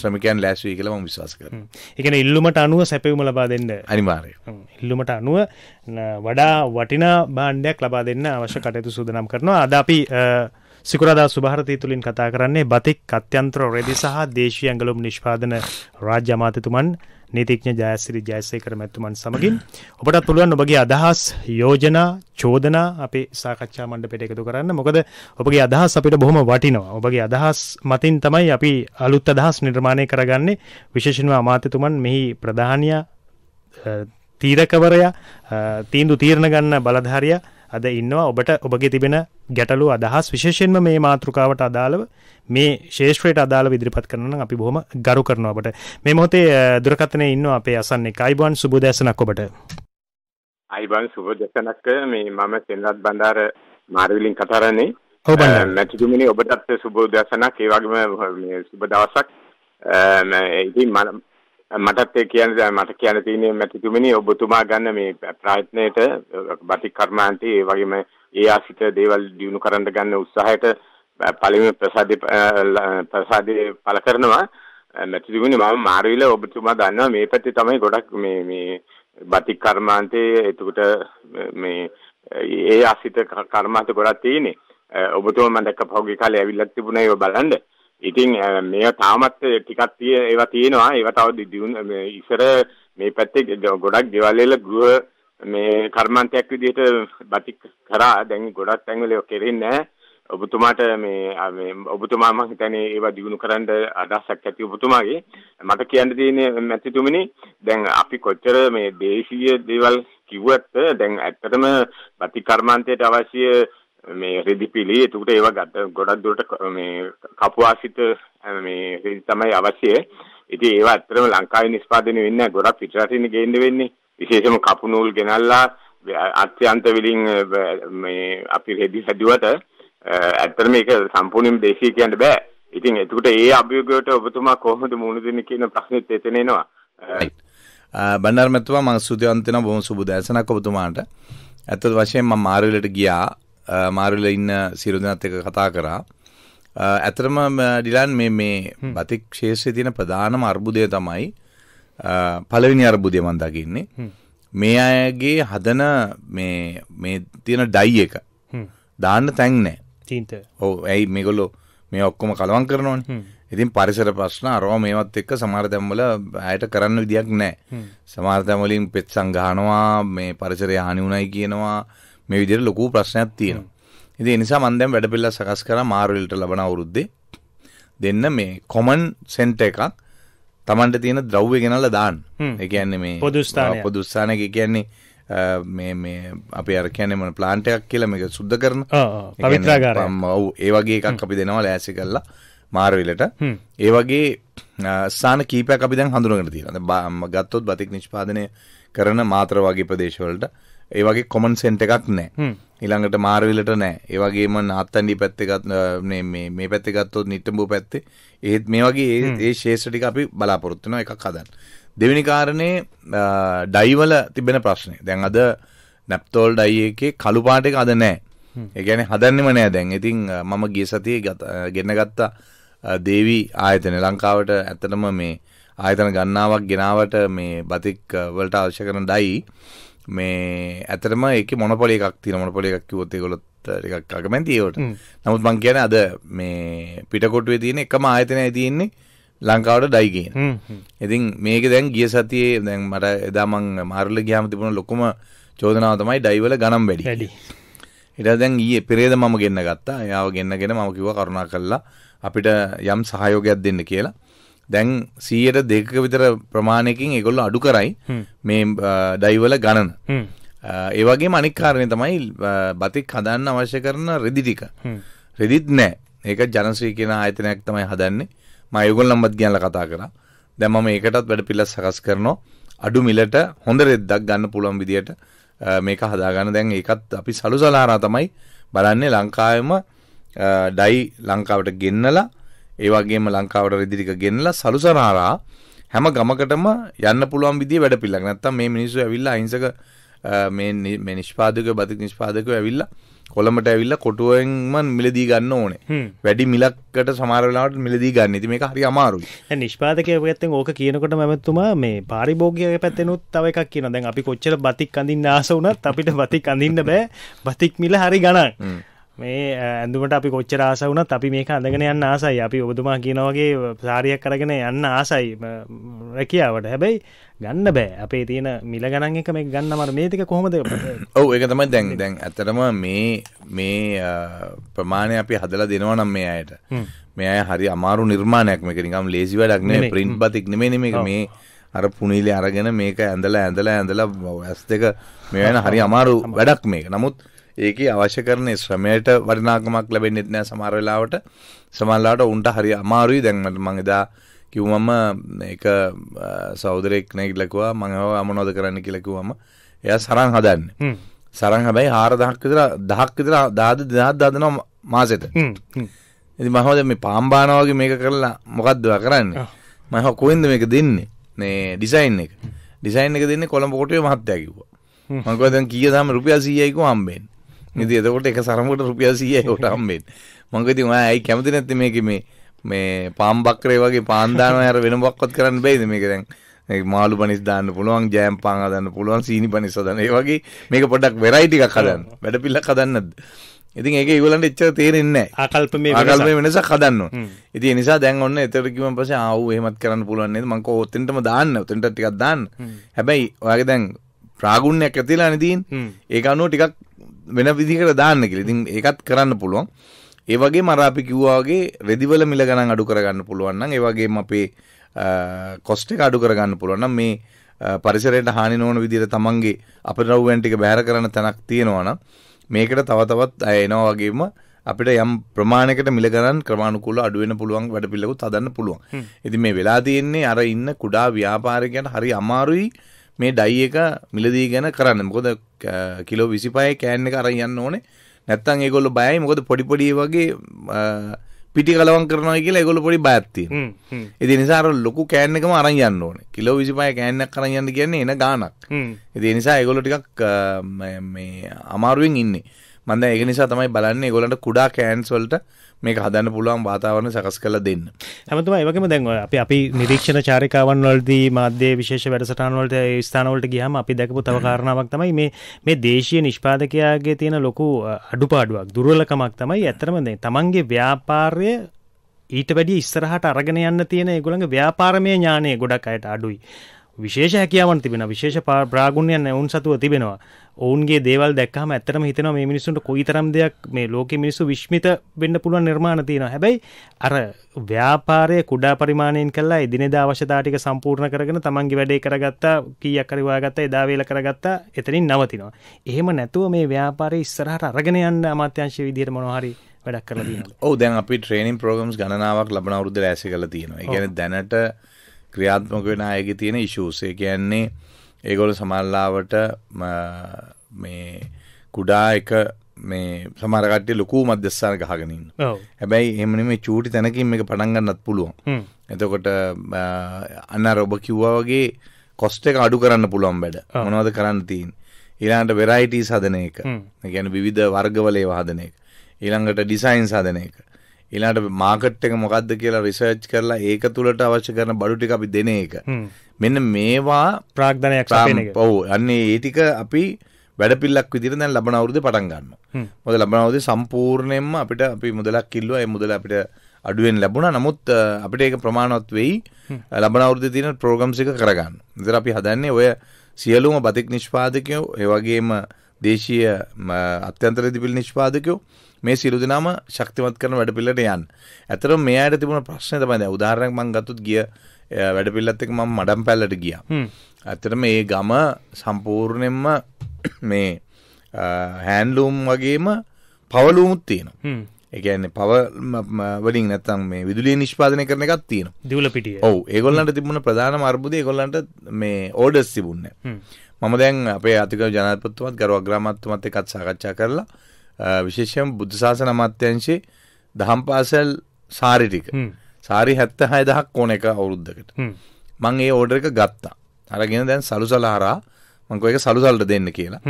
ශ්‍රමිකයන් ලෑස්වී කියලා මම විශ්වාස කරනවා. ඒ කියන්නේ ඉල්ලුමට අනුව සැපයුම ලබා දෙන්න අනිවාර්යයෙන්. ඉල්ලුමට අනුව වඩා වටිනා භාණ්ඩයක් ලබා දෙන්න අවශ්‍ය කටයුතු සූදානම් කරනවා. අද අපි සිකුරාදා සුභාරතී තුලින් කතා කරන්නේ බතික් අත්‍යන්තර රෙදි සහ දේශීය ඇඟලුම් නිෂ්පාදන රාජ්‍ය අමාත්‍යතුමන් නීතිඥ ජයසිරි ජයසේකර මැතිතුමන් සමගින් ඔබටත් පුළුවන් ඔබගේ අදහස් යෝජනා චෝදනා අපේ සාකච්ඡා මණ්ඩපයට එකතු කරන්න මොකද ඔබගේ අදහස් අපිට බොහොම වටිනවා ඔබගේ අදහස් මතින් තමයි අපි අලුත් අදහස් නිර්මාණය කරගන්නේ විශේෂයෙන්ම අමාත්‍යතුමන් මෙහි ප්‍රධානියා තීරකවරයා තීන්දු තීරණ ගන්න බලධාරියා අද ඉන්නවා ඔබට ඔබගේ තිබෙන ගැටලු අදහස් විශේෂයෙන්ම මේ මාතෘකාවට අදාළව මේ ශේෂ්ත්‍රයට අදාළව ඉදිරිපත් කරන අපි බොහොම ගරු කරනවා ඔබට මේ මොහොතේ දුරකථනයේ ඉන්නවා අපේ අසන්නෙක් අයිබන් සුබ දැසනක් ඔබට අයිබන් සුබ දැසනක් මේ මම සෙන්රත් බණ්ඩාර මාර්විලින් කතා කරන්නේ ඔබ මැතිතුමනි ඔබටත් සුබ දැසනක් ඒ වගේම මේ සුබ දවසක් ඉතින් මටත් ඒ කියන්නේ මට කියන්න තියෙන්නේ මැතිතුමනි ඔබතුමා ගන්න මේ ප්‍රයත්නයේට බටි කර්මාන්තී ඒ වගේම ඒ ආසිත දේවල් දිනු කරන්න ගන්න උත්සාහයට පළවෙනි ප්‍රසාදේ ප්‍රසාදේ පළ කරනවා මැතිතුමනි මම මාරුවිල ඔබතුමා දන්නවා මේ පැත්තේ තමයි ගොඩක් මේ මේ බටි කර්මාන්තයේ එතකොට මේ ඒ ආසිත කර්මාන්ත ගොඩක් තියෙන්නේ ඔබතුමා මම දැක්ක පහුගිය කාලේ ඇවිල්ලා තිබුණා ඒක බලන්න ඉතින් මේවා තාමත් ටිකක් තිය ඒවා තියෙනවා ඒවා තව ඉස්සර මේ පැත්තේ ගොඩක් ගෙවල් වල ගෘහ මේ කර්මාන්තයක් විදිහට බටික් කරා දැන් ගොඩක් තැන්වල ඒක කෙරෙන්නේ ඔබතුමාට මේ මේ ඔබතුමා මම හිතන්නේ ඒවා දිනු කරන්න අදහසක් ඇති ඔබතුමාගේ මට කියන්න තියෙන්නේ මැතිතුමනි දැන් අපි කොච්චර මේ දේශීය දේවල් කිව්වත් දැන් ඇත්තටම බටික් කර්මාන්තයට අවශ්‍ය මේ රෙදි පිළි එතකොට ඒවා ගත ගොඩක් දුරට මේ කපුවාසිත මේ රෙදි තමයි අවශ්‍ය. ඉතින් ඒවා ඇත්තටම ලංකාවේ නිෂ්පාදනය වෙන්නේ නැහැ. ගොඩක් පිටරටින් ගේන්න වෙන්නේ. විශේෂම කපු නූල් ගෙනල්ලා අත්‍යන්ත විලින් මේ අපි රෙදි හැදුවට ඇත්තටම මේක සම්පූර්ණයෙන්ම දේශීය කියන්න බෑ. ඉතින් එතකොට ඒ අභියෝගයට ඔබතුමා කොහොමද මුහුණ දෙන්නේ කියන ප්‍රශ්නෙත් එතන එනවා. බණ්ඩාරමැතිතුමා මම සුදයන්තන බොහොම සුබ දැසනක් ඔබතුමාට. ඇත්තට වශයෙන් මම මාරුවෙලට ගියා මාරුල ඉන්න සිරුදනත් එක කතා කරා ඇතරම ඩිලන් මේ මේ බතික් ශේෂය තියෙන ප්‍රධානම අර්බුදය තමයි පලවිනි අර්බුදය මන් දකින්නේ මේ අයගේ හදන මේ මේ තියෙන ඩයි එක දාන්න තැන් නෑ තීන්ත ඕ ඇයි මේගොල්ලෝ මේ ඔක්කොම කලවන් කරනවන ඉතින් පරිසර ප්‍රශ්න අරවා මේවත් එක්ක සමහර තැන්වල ඇයට කරන්න විදියක් නෑ සමහර තැන්වලින් පෙත් සංගහනවා මේ පරිසරය හානි වුණයි කියනවා මේ විදිහට ලොකු ප්‍රශ්නයක් තියෙනවා. ඉතින් ඒ නිසා මම දැන් වැඩපිළිවෙල සකස් කරා මාර්වෙල්ට ලබන අවුරුද්දේ දෙන්න මේ කොමන් සෙන්ටර් එකක් Tamanට තියෙන ද්‍රව්‍ය ගෙනල්ලා දාන්න. ඒ කියන්නේ මේ පොදු ස්ථානය පොදු ස්ථානයක කියන්නේ මේ මේ අපේ අර කියන්නේ මොන plant එකක් කියලා මේක සුද්ධ කරන. ඔව් පවිත්‍රාගාරය. ඔව් ඒ වගේ එකක් අපි දෙනවා ලෑස්ති කරලා මාර්විලට. ඒ වගේ ස්ථාන කීපයක් අපි දැන් හඳුනගෙන තියෙනවා. දැන් ගත්තොත් බතික් නිෂ්පාදනය කරන මාත්‍ර වගේ ප්‍රදේශවලට ඒ වගේ කොමන් සෙන්ට් එකක් නැහැ. ඊළඟට මාර්විලට නැහැ. ඒ වගේම නාත්තන්ඩි පැත්තේ ගත් මේ මේ මේ පැත්තේ ගත්තොත් නිට්ටඹුව පැත්තේ ඒත් මේ වගේ ඒ ඒ ශේෂ්ඨ ටික අපි බලාපොරොත්තු වෙනවා එකක් හදන්න. දෙවෙනි කාරණේ ඩයි වල තිබෙන ප්‍රශ්නේ. දැන් අද නැප්තෝල් ඩයි එකේ කළු පාට එක අද නැහැ. ඒ කියන්නේ හදන්නෙම නැහැ දැන්. ඉතින් මම ගිය සතියේ ගෙන ගත්ත දේවි ආයතන ලංකාවට ඇත්තටම මේ ආයතන ගණනාවක් ගෙනාවට මේ බතික් වලට අවශ්‍ය කරන ඩයි මේ ඇතරම එක මොනපොලි එකක් තින මොනපොලි එකක් කිවොත් ඒගොල්ලොත් එකක් අකමැති ඒවට. නමුත් මං කියන්නේ අද මේ පිටකොටුවේ තියෙන එකම ආයතනය තියෙන්නේ ලංකාවට ඩයි ගේන. ඉතින් මේක දැන් ගිය සතියේ දැන් මට එදා මං මාරුල ගියාම තිබුණ ලොකුම චෝදනාව තමයි ඩයි වල ගණන් වැඩි. වැඩි. ඊට දැන් ඊයේ පෙරේද මම ගෙන්න ගත්තා. එයාව ගෙන්නගෙන මම කිව්වා කරුණා කළා අපිට යම් සහයෝගයක් දෙන්න කියලා. දැන් 100ට දෙකක විතර ප්‍රමාණයකින් ඒගොල්ලෝ අඩු කරයි මේ ඩයිවල ගණන. ඒ වගේම අනික් කාරණේ තමයි බතික් හදන්න අවශ්‍ය කරන රෙදි ටික. රෙදිත් නැහැ. ඒක ජනශ්‍රී කියන ආයතනයක් තමයි හදන්නේ. මම ඒගොල්ලන්වත් ගියලා කතා කරා. දැන් මම ඒකටත් වැඩ පිළිස් සකස් කරනවා. අඩු මිලට හොඳ රෙද්දක් ගන්න පුළුවන් විදියට මේක හදාගන්න දැන් ඒකත් අපි සලුසලාරා තමයි බලන්නේ ලංකාවෙම ඩයි ලංකාවට ගෙන්නලා ඒ වගේම ලංකාවට රෙදිරික ගෙනලා සලුසනාරා හැම ගමකටම යන්න පුළුවන් විදිහේ වැඩපිළිවෙලක්. නැත්තම් මේ මිනිස්සු ඇවිල්ලා අහිංසක මේ මේ නිෂ්පාදකයෝ බතික් නිෂ්පාදකයෝ ඇවිල්ලා කොළඹට ඇවිල්ලා කොටුවෙන්ම මිලදී ගන්න ඕනේ. වැඩි මිලකට සමහර වෙලාවට මිලදී ගන්න. ඉතින් මේක හරි අමාරුයි. දැන් නිෂ්පාදකයෝ පැත්තෙන් ඕක කියනකොට මමතුමා මේ පාරිභෝගිකයෝ පැත්තෙනුත් තව එකක් කියනවා. දැන් අපි කොච්චර බතික් අඳින්න ආස වුණත් අපිට බතික් අඳින්න බෑ. බතික් මිල හරි ගණන්. මේ ඇඳුමට අපි කොච්චර ආස වුණත් අපි මේක අඳගෙන යන්න ආසයි. අපි ඔබතුමා කියන වගේ සාරියක් අරගෙන යන්න ආසයි රැකියාවට. හැබැයි ගන්න බෑ. අපේ තියෙන මිල ගණන් එක මේක ගන්න මර මේ ටික කොහොමද? (coughs) ඔව් ඒක තමයි දැන් දැන් ඇත්තටම මේ මේ ප්‍රමාණය අපි හදලා දෙනවා නම් මේ අයට. මේ අය හරි අමාරු නිර්මාණයක් මේක නිකම් ලේසි වැඩක් නෙමෙයි. print batik නෙමෙයි මේක මේ අර පුනිලි අරගෙන මේක ඇඳලා ඇඳලා ඇඳලා ඇස් දෙක මේ වෙන හරි අමාරු වැඩක් මේක. නමුත් ඒකේ අවශ්‍ය කරන ශ්‍රමයට වටිනාකමක් ලැබෙන්නේ නැහැ සමහර වෙලාවට. සමහර වෙලාවට උන්ට හරි අමාරුයි. දැන් මම එදා කිව්වම ඒක සහෝදරෙක් නෙගිලා කිව්වා මම ඒවා මොනවද කරන්න කියලා කිව්වම එයා සරන් හදන්නේ. සරන් හැබැයි 4000ක් විතර 1000ක් විතර 1000 2000 දානවා මාසෙට. ඉතින් මම හොද මේ පාම්බානා වගේ මේක කරලා මොකද්ද ඔයා කරන්නේ? මම කොහෙන්ද මේක දෙන්නේ? මේ ඩිසයින් එක. ඩිසයින් එක දෙන්නේ කොළඹ කොටුවේ මහත්තයා කිව්වා. මම කිව්වා දැන් කීයදම රුපියල් 100යි කිව්වා හම්බෙන්නේ. ඉතින් එතකොට එක සරමකට රුපියල් 100යි උට හම්බෙන්නේ. මම කිව්වා මම ඇයි කැමති නැත්තේ මේකේ මේ මේ පාම් බක්රේ වගේ පාන් දානවා අර වෙන මොකක්වත් කරන්න බැයිද මේක දැන් මාළු පනිස් දාන්න පුළුවන් ජෑම් පාන් හදන්න පුළුවන් සීනි පනිස් හදන්න. ඒ වගේ මේක පොඩ්ඩක් වෙරයිටි එකක් හදන්න. වැඩ පිල්ලක් හදන්න නැද්ද? ඉතින් ඒක ඒගොල්ලන්ට එච්චර තේරෙන්නේ නැහැ. ආකල්පමේ වෙනස. ආකල්පමේ වෙනසක් හදන්න ඕන. ඉතින් ඒ නිසා දැන් ඔන්න එතකොට කිව්වන් පස්සේ ආ ඌ එහෙමත් කරන්න පුළුවන් නේද? මං කෝ ඔතෙන්ටම දාන්න. ඔතෙන්ට ටිකක් දාන්න. හැබැයි ඔයාගේ දැන් ප්‍රාගුණ්‍යයක් ඇතිලා නේද? ඒක අනුව ටිකක් වෙන විදිහකට දාන්න කියලා. ඉතින් ඒකත් කරන්න පුළුවන්. ඒ වගේම අර අපි කිව්වා වගේ රෙදිවල මිල ගණන් අඩු කරගන්න පුළුවන් නම් ඒ වගේම අපේ කොස්ට් එක අඩු කරගන්න පුළුවන් නම් මේ පරිසරයට හානි නොවන විදිහට තමන්ගේ අපද්‍රව්‍යයන් ටික බැහැර කරන තැනක් තියෙනවා නම් මේකට තව තවත් අය එනවා වගේම අපිට යම් ප්‍රමාණයකට මිල ගණන් ක්‍රමානුකූලව අඩු වෙන්න පුළුවන් වැඩ පිළිවෙලකුත් හදන්න පුළුවන්. ඉතින් මේ වෙලා තියෙන්නේ අර ඉන්න කුඩා ව්‍යාපාරිකයන්ට හරි අමාරුයි මේ ඩයි එක මිලදී ගැන කරන්න මොකද කිලෝ විසිපය කෑන් එක අරන් යන්න ඕනේ නැත්තම් ඒගොල්ලෝ බයයි මොකද පොඩි පොඩි වගේ පිටි කලවම් කරනවා කියලා ඒගොල්ලෝ පොඩි බයක් තියෙනවා ඒ නිසා අර ලොකු කෑන් එකම අරන් යන්න ඕනේ කිලෝ 25 කෑන් එකක් අරන් යන්න කියන්නේ එන ගාණක් ඒ නිසා ඒගොල්ලෝ ටිකක් මේ අමාරුවෙන් ඉන්නේ මම දැන් ඒක නිසා තමයි බලන්නේ ඒගොල්ලන්ට කුඩා කෑන්ස් වලට මේක හදන්න පුළුවන් වාතාවරණ සකස් කරලා දෙන්න. හැමතෙම ඒ වගේම දැන් අපි අපි නිරීක්ෂණ චාරිකාවන් වලදී මාධ්‍ය විශේෂ වැඩසටහන් වලට ඒ ස්ථාන වලට ගියාම අපි දැකපු තව කාරණාවක් තමයි මේ මේ දේශීය නිෂ්පාදකයාගේ තියෙන ලොකු අඩුපාඩුවක් දුර්වලකමක් තමයි ඇත්තටම දැන් තමන්ගේ ව්‍යාපාරය ඊට වැඩි ඉස්සරහට අරගෙන යන්න තියෙන ඒගොල්ලන්ගේ ව්‍යාපාරමය ඥානය ගොඩක් අයට අඩුයි. විශේෂ හැකියාවන් තිබෙන විශේෂ ප්‍රාගුණ්‍යයන් ඔවුන් සතුව තිබෙනවා. ඔවුන්ගේ දේවල් දැක්කම ඇත්තටම හිතෙනවා මේ මිනිස්සුන්ට කොයිතරම් දෙයක් මේ ලෝකේ මිනිස්සු විශ්මිත වෙන්න පුළුවන් නිර්මාණ තියෙනවා. හැබැයි අර ව්‍යාපාරය කුඩා පරිමාණයෙන් කළා එදිනෙදා අවශ්‍යතා ටික සම්පූර්ණ කරගෙන තමන්ගේ වැඩේ කරගත්තා කීයක් හරි හොයාගත්තා එදා වේල කරගත්තා එතනින් නවතිනවා. එහෙම නැතුව මේ ව්‍යාපාරය ඉස්සරහට අරගෙන යන්න අමාත්‍යංශයේ විදිහට මොනවා හරි වැඩක් කරලා තියෙනවා. ඔව් දැන් අපි ට්‍රේනින් ප්‍රෝග්‍රෑම්ස් ගණනාවක් ලබන අවුරුද්දේ ඇසි කරලා තියෙනවා. ඒ කියන්නේ දැනට ක්‍රියාත්මක වෙන අයගේ තියෙන ඉෂූස්. ඒ කියන්නේ ඒගොල්ලෝ සමහරලාවට මේ කුඩා එක මේ සමහර කට්ටිය ලොකු මධ්‍යස්ථාන ගහගෙන ඉන්න. හැබැයි එහෙම නෙමෙයි චූටි තැනකින් මේක පටන් ගන්නත් පුළුවන්. එතකොට අන්න අර ඔබ කිව්වා වගේ කොස්ට් එක අඩු කරන්න පුළුවන් වැඩ. මොනවද කරන්න තියෙන්නේ? ඊළඟට වෙරයිටීස් හදන එක. ඒ කියන්නේ විවිධ වර්ගවල ඒවා හදන එක. ඊළඟට ඩිසයින්ස් හදන එක. ඊළඟට මාකට් එක මොකද්ද කියලා රිසර්ච් කරලා ඒක තුලට අවශ්‍ය කරන බඩු ටික අපි දෙන එක. මෙන්න මේවා ප්‍රාග්ධනයක් සපයන එක. ඔව්. අන්නේ ඒ ටික අපි වැඩපිල්ලක් විදිහට දැන් ලබන අවුරුද්දේ පටන් ගන්නවා. මොකද ලබන අවුරුද්දේ සම්පූර්ණයෙන්ම අපිට අපි මුදලක් කිල්ලුවා. ඒ මුදල අපිට අඩුවෙන් ලැබුණා. නමුත් අපිට ඒක ප්‍රමාණවත් වෙයි. ලබන අවුරුද්දේ තියෙන ප්‍රෝග්‍රෑම්ස් එක කරගන්න. ඉතින් අපි හදන්නේ ඔය සියලුම බතික් නිෂ්පාදකයෝ, ඒ වගේම දේශීය අත්‍යන්තර දිපිල් නිෂ්පාදකයෝ මේ සියලු දෙනාම ශක්තිමත් කරන වැඩපිළිවෙලට යන්න. ඇත්තටම මේ අයට තිබුණ ප්‍රශ්නේ තමයි දැන් උදාහරණයක් මම ගත්තොත් ගිය වැඩපිළිවෙලත් එක්ක මම මඩම් පැල්ලට ගියා. ඇත්තටම මේ ගම සම්පූර්ණයෙන්ම (coughs) මේ හෑන්ලූම් වගේම පවලූමුත් තියෙනවා. එකන්නේ පව වලින් නැත්තම් මේ විදුලිය නිෂ්පාදනය කරන එකක් තියෙන දවල පිටිය ඔව ඒගොල්ලන්ට තිබුණ ප්‍රධාන අර්බුදය ගොල්ලන්ට මේ ඕඩස් තිබුන්න මම දැන් අපේ අතික ජනපත්තුමත් ගරව ග්‍රමත්තුමත් එකත් සාකච්ඡා කරලා විශේෂයෙන් බුද්ධ ශාසන අමාත්‍යංශේ දහම් පාසල් සාරි ටික. සාරි 76000ක් ඕන එක අවුරුද්දකට. මම ඒ ඕඩර් එක ගත්තා. අරගෙන දැන් සලුසල හරහා මම කෝ ඒක සලුසලට දෙන්න කියලා.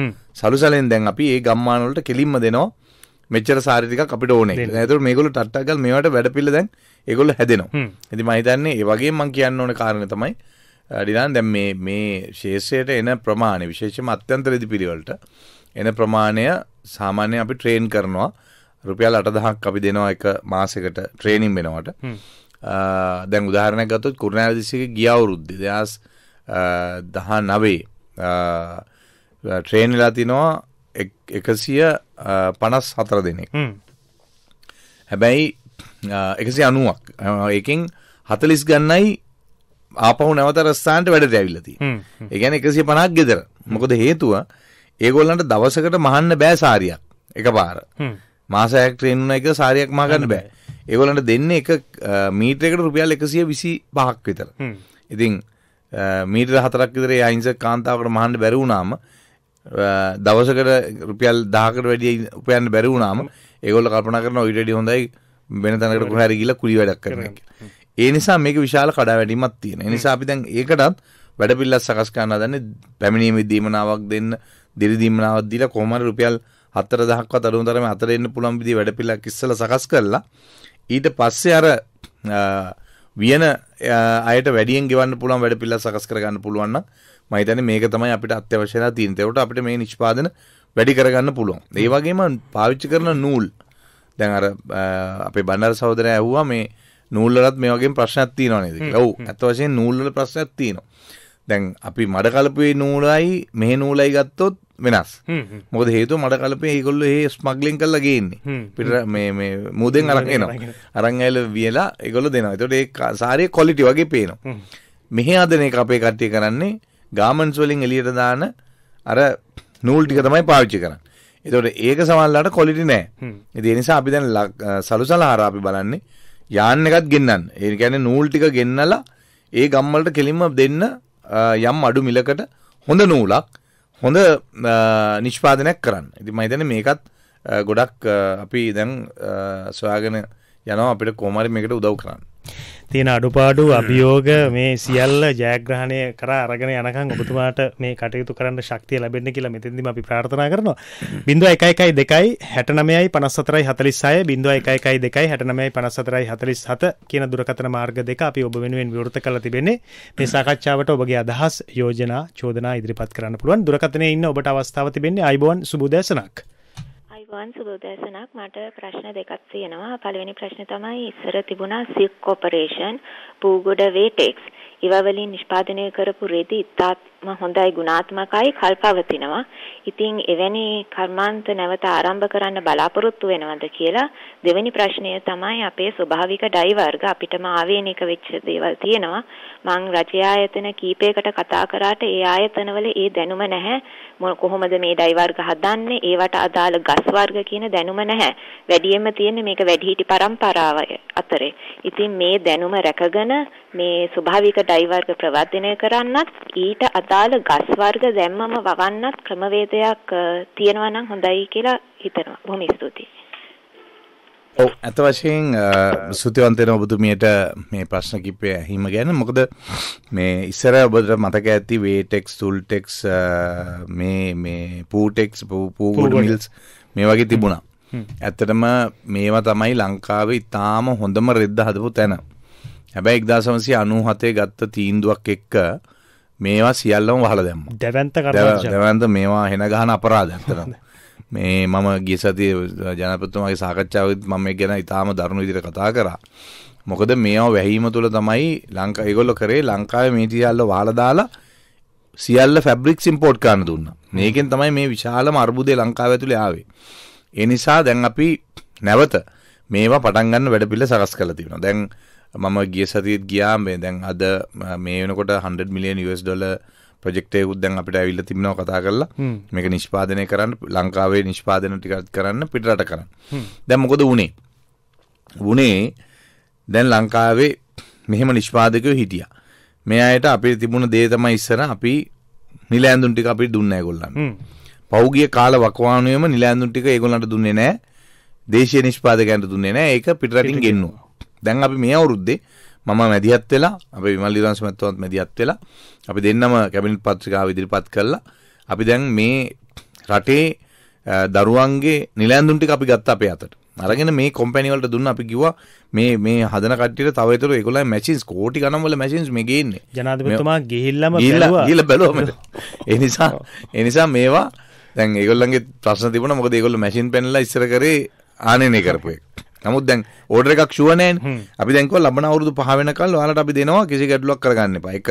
සලුසලෙන් දැන් අපි ඒ ගම්මාන වලට කෙලින්ම දෙනවා. මෙච්චර සාරි ටිකක් අපිට ඕනේ කියලා. ඒතර මේගොල්ලෝ ටට්ටක්ගල් මේවට වැඩපිල්ල දැන් ඒගොල්ලෝ හැදෙනවා. ඉතින් මම හිතන්නේ ඒ වගේම මම කියන්න ඕන කාරණේ තමයි ඩිලාන් දැන් මේ මේ ශේෂයට එන ප්‍රමාණය විශේෂම අත්‍යන්තවේදී පිළිවෙලට එන ප්‍රමාණය සාමාන්‍ය අපි ට්‍රේන් කරනවා රුපියල් අටදහක් අපි දෙනවා එක මාසකට ට්‍රේනිම් වෙනවට දැන් උදාහරණයක් ගත්තොත් කුරුණෑවිදිසිගේ ගිය අවුරුද්දේ දෙහස් දහ නවේ ට්‍රේන් වෙලා තිනවා එකසිය පනස් හතර දෙනෙක් හැබැයි එකසි අනුවක් ඒකින් හතලිස් ගන්නයි ආපහු නැවත රස්සාන්ට වැඩට ඇවිල්ලති ඒගැන එකසිය පනක් ගෙදර මොකද හේතුව ඒගොල්ලන්ට දවසකට මහන්න බෑ සාරියක් එකපාර. මාසයක් ට්‍රේන් වුණා එක සාරියක් මහගන්න බෑ. ඒගොල්ලන්ට දෙන්නේ එක මීටර එකට රුපියල් 125ක් විතර. ඉතින් මීටර හතරක් විතර ඒ අහිංසක කාන්තාවකට මහන්න බැරි වුණාම දවසකට රුපියල් 1000කට වැඩි උපයන්න බැරි වුණාම ඒගොල්ලෝ කල්පනා කරනවා ඊට වඩා හොඳයි වෙන තැනකට කොහරි ගිහිල්ලා කුලි වැඩක් කරනවා කියලා. ඒ නිසා මේක විශාල කඩාවැටීමක් තියෙනවා. ඒ නිසා අපි දැන් ඒකටත් වැඩපිළිවෙල සකස් කරන්න හදන්නේ පැමිණීමේ දීමනාවක් දෙන්න දිරිදිම්නාවක් දීලා කොහොමද රුපියල් 4000ක්වත් අඩුම තරමේ අතර එන්න පුළුවන් විදිහ වැඩපිළිවෙලක් ඉස්සලා සකස් කළා. ඊට පස්සේ අර වියන අයට වැඩියෙන් ගෙවන්න පුළුවන් වැඩපිළිවෙලක් සකස් කරගන්න පුළුවන් නම් මම හිතන්නේ මේක තමයි අපිට අත්‍යවශ්‍යලා තියෙන. ඒකට අපිට මේ නිෂ්පාදන වැඩි කරගන්න පුළුවන්. ඒ වගේම පාවිච්චි කරන නූල් දැන් අර අපේ බණ්ඩාර සහෝදරයා ඇහුවා මේ නූල්ලලත් මේ වගේ ප්‍රශ්නයක් තියෙනවා නේද කියලා. ඔව්. අත වශයෙන් නූල්වල ප්‍රශ්නයක් තියෙනවා. දැන් අපි මඩ කලපුවේ නූලයි මෙහි නූලයි ගත්තොත් වෙනස් මොද හේතු මට කලපේ ඒකොල්ල ඒ ස්මක්ලින් කල්ල ගේන්නේ පිට මේ මුදෙන් අරගෙනවා අරං ඇල වියලා එකොල දෙනවා තොට ඒ සාරය කොලිටි වගේ පේනවා මෙහෙ අදන එක අපේ කට්ටිය කරන්නේ ගාමන්ස් වලින් එලියට දාන අර නූල් ටික තමයි පාවිච්චි කරන්න එතොට ඒක සමල්ලාට කොලිටි නෑ ඉති නිසා අපි දැන් සලුසල හාරාපි බලන්නේ යාන්න එකත් ගෙන්න්න ඒ ගැන නූල් ටික ගෙන්නලා ඒ ගම්මලට කෙලින්ම දෙන්න යම් අඩු මිලකට හොඳ නූලක් හොඳ නිෂ්පාදනයක් කරන්න ඉති මහිතන මේකත් ගොඩක් අපි දැන් සොයාගෙන යනවා අපිට කෝමරි මේකට උදව් කරන්න තියෙන අඩුපාඩු අභියෝග මේ සියල්ල ජයග්‍රහණය කර අරගෙන යනකම් ඔබතුමාට මේ කටයුතු කරන්න ශක්තිය ලැබෙන්න කියලා මෙතෙන්දිම අපි ප්‍රාර්ථනා කරනවා. 0112 69යි 54යි 46 0112 69යි 54යි 47 කියන දුරකථන මාර්ග දෙක අපි ඔබ වෙනුවෙන් විවෘත කරලා තිබෙන්නේ. මේ සාකච්ඡාවට ඔබගේ අදහස්, යෝජනා, චෝදනා ඉදිරිපත් කරන්න පුළුවන්. දුරකථනයේ ඉන්න ඔබට අවස්ථාව තිබෙන්නේ අයිබෝන් සුබ උදෑසනක්. වන් සුබෝදෑසනක් මට ප්‍රශ්න දෙකක් තියෙනවා. පළවෙනි ප්‍රශ්නේ තමයි ඉස්සර තිබුණා සික් කොපරේෂන් පූගොඩ වේටෙක්ස්. ඒවා වලින් නිෂ්පාදනය කරපු රෙදි ඉතා හොඳයි ගුණාත්මකයි කල්පවතිනවා. ඉතින් එවැනි කර්මාන්ත නැවත ආරම්භ කරන්න බලාපොරොත්තු වෙනවද කියලා දෙවෙනි ප්‍රශ්නය තමයි අපේ ස්වභාවික ඩයි වර්ග අපිටම ආවේනික වෙච්ච දේවල් තියෙනවා. මං රජ ආයතන කීපයකට කතා කරාට ඒ ආයතනවල ඒ දැනුම නැහැ. කොහොමද මේ ඩයි වර්ග හදන්නේ? ඒවට අදාළ ගස් වර්ග කියන දැනුම නැහැ. වැඩියෙන්ම තියෙන්නේ මේක වැඩිහිටි පරම්පරාව අතරේ. ඉතින් මේ දැනුම රැකගෙන මේ ස්වභාවික ඩයි වර්ග ප්‍රවර්ධනය කරන්නත් ඊට අදාළ අදාළ ගස් වර්ග දැම්මම වවන්නත් ක්‍රමවේදයක් තියෙනවා නම් හොඳයි කියලා හිතනවා. බොහොම ස්තුතියි. ඔව් අත වශයෙන් සුතිවන්ත වෙන ඔබතුමියට මේ ප්‍රශ්න කිපේ ඇහිම ගැන මොකද මේ ඉස්සර ඔබට මතක ඇති වේටෙක්ස් ටුල්ටෙක්ස් මේ මේ පූටෙක්ස් පූගඩ මිල්ස් මේ වගේ තිබුණා. ඇත්තටම මේවා තමයි ලංකාවේ ඉතාම හොඳම රෙද්ද හදපු තැන. හැබැයි 1997 ගත්ත තීන්දුවක් එක්ක මේවා සියල්ලම වහලා දැම්මා. දැවැන්ත කර්මාන්ත දැවැන්ත මේවා හෙන ගහන අපරාධයක් මේ මම ගිය සතියේ ජනපතිතුමාගේ සාකච්ඡාවෙත් මම මේක ගැන ඉතාම දරුණු විදිහට කතා කරා. මොකද මේවා වැහිම තුළ තමයි ලංකා ඒගොල්ලෝ කරේ ලංකාවේ මේ සියල්ල වහලා දාලා සියල්ල ෆැබ්‍රික්ස් ඉම්පෝට් කරන්න දුන්නා. මේකෙන් තමයි මේ විශාලම අර්බුදය ලංකාව ඇතුලේ ආවේ. ඒ නිසා දැන් අපි නැවත මේවා පටන් ගන්න වැඩපිළිවෙල සකස් කරලා තියෙනවා. දැන් මම ගිය සතිත් ගියා මේ දැන් අද මේ වෙනකොට 100 මිලියන් US ඩොලර් ප්‍රජෙක්ටයකුත් දැන් අපිට ඇවිල්ලා තිබෙනවා කතා කරලා මේක නිෂ්පාදනය කරන්න ලංකාවේ නිෂ්පාදන ටිකක් කරන්න පිටරට කරන්න. දැන් මොකද වුනේ? වුනේ දැන් ලංකාවේ මෙහෙම නිෂ්පාදකයෝ හිටියා. මේ අයට අපිට තිබුණ දේ තමයි ඉස්සර අපි නිල ඇඳුම් ටික අපිට දුන්නේ ඒගොල්ලන්ට. පෞගිය කාල වකවානුවේම නිල ඇඳුම් ටික ඒගොල්ලන්ට දුන්නේ නැහැ. දේශීය නිෂ්පාදකයන්ට දුන්නේ නැහැ. ඒක පිටරටින් ගෙන්නුවා. දැන් අපි මේ අවුරුද්දේ මම මැදිහත් වෙලා අපේ විමල් විද්වාංශ මහත්මයාත් මැදිහත් වෙලා අපි දෙන්නම කැබිනට් පත්‍රිකාව ඉදිරිපත් කළා. අපි දැන් මේ රටේ දරුවන්ගේ නිලැඳුම් ටික අපි ගත්ත අපේ අතට. අරගෙන මේ කොම්පැනි වලට දුන්න අපි කිව්වා මේ මේ හදන කට්ටියට තව ඒතර ඒගොල්ලන් මැෂින්ස් කෝටි ගණන් වල මැෂින්ස් මේ ගේන්නේ. ජනාධිපතිතුමා ගිහිල්ලාම බැලුවා. ගිහිල්ලා බැලුවා මට. (laughs) ඒ නිසා ඒ නිසා මේවා දැන් ඒගොල්ලන්ගේ ප්‍රශ්න තිබුණා මොකද ඒගොල්ලෝ මැෂින් පැනලා ඉස්සර කරේ ආනයනය කරපු එක. නමුත් දැන් ඕඩර් එකක් ෂුවර් නැහැ අපි දැන් කිව්වා ලබන අවුරුදු 5 වෙනකල් ඔයාලට අපි දෙනවා කිසි ගැටලුවක් කරගන්න එපා. එක.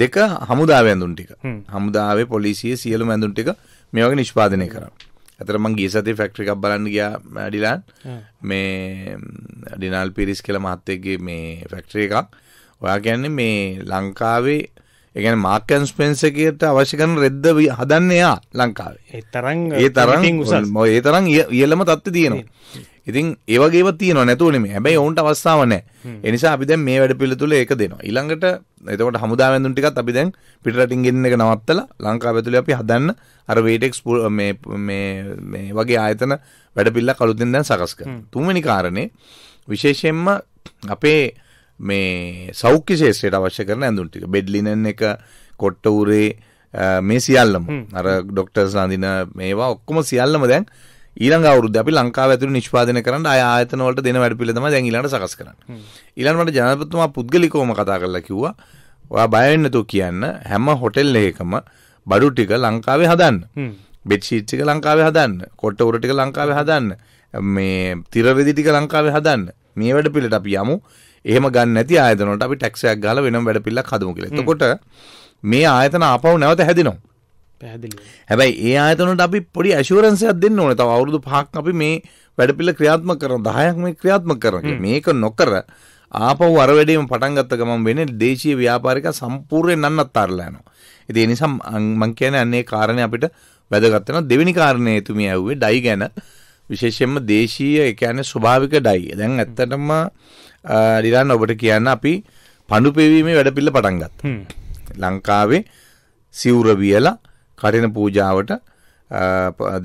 දෙක හමුදාවේ ඇඳුම් ටික. හමුදාවේ පොලිසිය සියලුම ඇඳුම් ටික මේ වගේ නිෂ්පාදනය කරනවා. ඇතර මං ගිය සතියේ ෆැක්ටරි එකක් බලන්න ගියා ඇඩිලාන්. මේ ඩිනාල් පිරිස් කියලා මහත්තයෙක්ගේ මේ ෆැක්ටරි එකක්. ඔයා කියන්නේ මේ ලංකාවේ එකන මාර්කන් ස්පෙන්සකයට අවශ්‍ය කරන රෙද්ද හදන්න එයා ලංකාවේ ඒ තරම් ඒ තරම් ඒ තරම් ඉහළම තත්ත්වය තියෙනවා ඉතින් ඒවගේව තියන නැතුවනේ හැබැයි ඔවුන්ට අවස්ථාව නැහැ. ඒ නිසා අපි දැන් මේ වැඩ පිළිතුල ඒක දෙනවා. ඊළඟට එතකොට හමුදා වැඳුම් ටිකත් අපි දැන් පිටරටින් ගෙන්න එක නවත්තලා ලංකාව ඇතුලේ අපි හදන්න අර වේටෙක්ස් මේ මේ මේ වගේ ආයතන වැඩ පිළිලා කලුදෙන් දැන් සකස් කරනවා. තුන්වෙනි කාරණේ විශේෂයෙන්ම අපේ මේ සෞඛ්‍ය ශේෂයට අවශ්‍ය කරන ඇඳුම් ටික බෙඩ්ලිනන් එක කොට්ට උරේ මේ සියල්ලම අර ඩොක්ටර්ස් අඳින මේවා ඔක්කොම සියල්ලම දැන් ඊළඟ අවුරුද්ද අපි ලංකාව ඇතුළේ නිෂ්පාදනය කරන්න ආය ආයතන වලට දෙන වැඩ පිළිවෙල තමයි දැන් ඊළඟට සකස් කරන්නේ. ඊළඟට මට ජනපතිතුමා පුද්ගලිකවම කතා කරලා කිව්වා ඔයා බය වෙන්න නැතුව කියන්න හැම හොටෙල් එකකම බඩු ටික ලංකාවේ හදන්න. බෙඩ් ෂීට් ටික ලංකාවේ හදන්න. කොට්ට උර ටික ලංකාවේ හදන්න. මේ තිර රෙදි ටික ලංකාවේ හදන්න. මේ වැඩ පිළිවෙලට අපි යමු. එහෙම ගන්න නැති ආයතන වලට අපි ටැක්ස් එකක් ගහලා වෙනම වැඩ පිළිවෙලක් හදමු කියලා. එතකොට මේ ආයතන ආපහු නැවත හැදෙනවා. පැහැදිලි හැබැයි ඒ ආයතනට අපි පොඩි ඇෂුරන්සයක් දෙන්න ඕනේ. තව අවුරුදු 5ක් අපි මේ වැඩපිළ ක්‍රියාත්මක කරන 10ක් මේ ක්‍රියාත්මක කරන. මේක නොකර ආපහු අර වැඩේම පටන් ගත්ත ගමන් වෙන්නේ දේශීය ව්‍යාපාරික සම්පූර්ණයෙන් නන්නත්තරලා යනවා. ඉතින් ඒ නිසා මම කියන්නේ අන්නේ කාරණේ අපිට වැදගත් වෙනවා. දෙවෙනි කාරණේ එතුමිය ඇහුවේ ඩයි ගැන. විශේෂයෙන්ම දේශීය ඒ කියන්නේ ස්වභාවික ඩයි. දැන් ඇත්තටම ඩිලාන් ඔබට කියන්න අපි පඳු පෙවීමේ වැඩපිළිවෙල පටන් ගත්තා. ලංකාවේ සිවුර වියලා කටින පූජාවට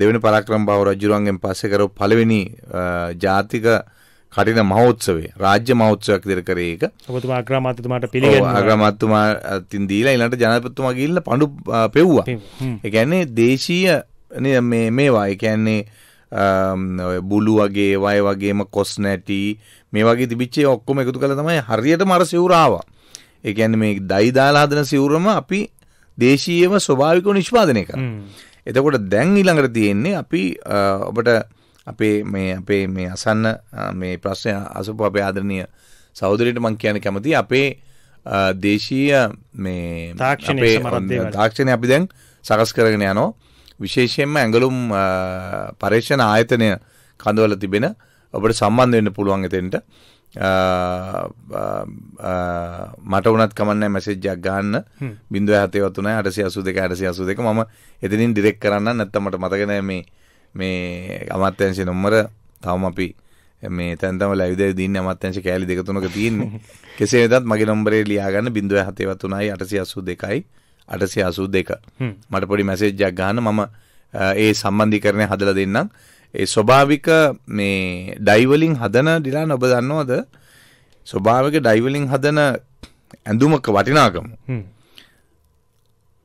දෙවෙනි පරාක්‍රම බාහු රජුරුවන්ගෙන් පස්සේ කරපු පළවෙනි ජාතික කටින මහෝත්සවය රාජ්‍ය මහෝත්සවයක් විදිහට කරේ ඒක. ඔබතුමා අග්‍රාමාත්‍යතුමාට පිළිගන්නවා. ඔව් අග්‍රාමාත්‍යතුමා අතින් දීලා ඊළඟට ජනාධිපතිතුමා ගිහිල්ලා පඬු පෙව්වා. ඒ කියන්නේ දේශීය මේ මේවා ඒ කියන්නේ බුලු වගේ වය වගේම කොස් නැටි මේ වගේ තිබිච්ච ඔක්කොම එකතු කළා තමයි හරියටම අර සිවුර ආවා. ඒ කියන්නේ මේ දයි දාලා හදන සිවුරම අපි දේශීයව ස්වභාවිකව නිෂ්පාදනය කරනවා. එතකොට දැන් ඊළඟට තියෙන්නේ අපි ඔබට අපේ මේ අපේ මේ අසන්න මේ ප්‍රශ්නය අසපු අපේ ආදරණීය සහෝදරයට මම කියන්න කැමතියි අපේ දේශීය මේ අපේ තාක්ෂණය අපි දැන් සකස් කරගෙන යනවා. විශේෂයෙන්ම ඇඟලුම් පරීක්ෂණ ආයතනය කඳවල තිබෙන ඔබට සම්බන්ධ වෙන්න පුළුවන් එතෙන්ට. මට වනත් කමන්න මැසෙජ්ජක් ගන්න බිඳුව හතයවතුන අටසි අසු දෙක අටසි අසු දෙක ම එතිනින් ඩිරෙක් කරන්න නැත්තමට මතකන මේ මේ අමත්‍යංශය නොම්මර තවම අපි මේ තැන්තම ලැවිද දින්න අමත්‍යංශ කෑලි දෙකතුනක තියන්නේ (laughs) කෙසේ වෙතත් මගේ නොම්බරේ ලියාගන්න බිඳුව හතයවතුනයි අටසි අසු දෙකයි අටසි අසු දෙක මට පොඩි මැසෙජ්ජක් ගන්න මම ඒ සම්බන්ධි කරණය හදල දෙන්නම් ඒ ස්වභාවික මේ ඩයිවලින් හදන ඩිලා නොබ දන්නවද ස්වභාවික ඩයිවලින් හදන ඇඳුමක වටිනාකම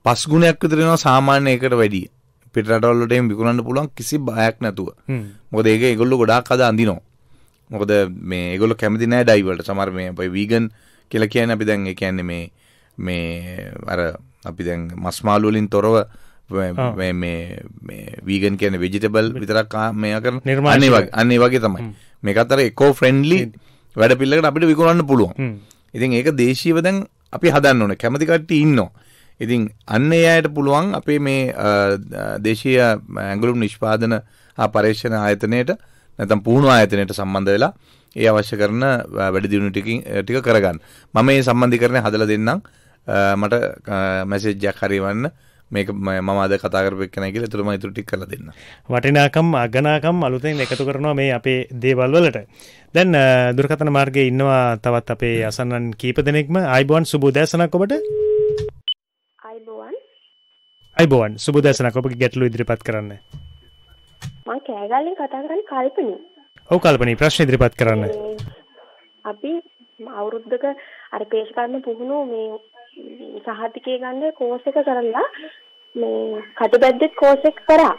පස් ගුණයක් විතරෙනවා සාමාන්‍යයකට වැඩිය පිටරටවල්ලටම විකුණන්න පුළුවන් කිසි බයක් නැතුව මොකද ඒක ඒගොල්ලු ගොඩාක් අද අඳිනවා මොකද මේ ඒගොල්ලු කැමති නෑ ඩයිවලට සමහර මේ අපි වීගන් කියලා කියන්නේ අපි දැන් ඒ කියන්නේ මේ මේ අර අපි දැන් මස් මාළු වලින් තොරව මේ මේ වීගන් කියන විජිටබල් විතරක් මෙය කරන අන්නේ වගේ අන්නේ වගේ තමයි මේකත් අර එකෝ ෆ්‍රෙන්ඩ්ලි වැඩ පිල්ලකට අපිට විකුණන්න පුළුවන් ඉතින් ඒක දේශීයව දැන් අපි හදන්න ඕනේ කැමති කට්ටිය ඉන්නවා ඉතින් අන්න ඒ අයට පුළුවන් අපේ මේ දේශීය ඇඟලුම් නිෂ්පාදන හා පරීක්ෂණ ආයතනයට නැත්නම් පුහුණු ආයතනයට සම්බන්ධ වෙලා ඒ අවශ්‍ය කරන වැඩ දියුණු ටිකින් ටික කරගන්න. මම මේ සම්බන්ධීකරණය හදලා දෙන්නම්. මට මැසේජ් එකක් හරිවන්න මේක මම අද කතාකරපෙක් කෙන කියලා තුරම ඉතුරුටි කළ දෙන්න. වටිනාකම් අගනාකම් අලුතෙන් එකතු කරනවා මේ අපේ දේවල් වලට. දැන් දුරකථන මාර්ගයේ ඉන්නවා තවත් අපේ අසන්නන් කීප දෙනෙක්ම අයිබෝන් සුබෝදෑසනක් ඔබට. අයිබෝන්. අයිබෝන් සුබෝදෑසනක් ඔබගේ ගැටලු ඉදිරිපත් කරන්න. මම කෑගල්ලෙන් කතා කරන්නේ කල්පනී. ඔව් කල්පනී ප්‍රශ්න ඉදිරිපත් කරන්න. අපි අවුරුද්දක අර පේශකර්ම පුහුණුව මේ සහතිකය ගන්න කෝස් එක කරලා මේ කටුබැද්දෙත් කෝස් එක කරා.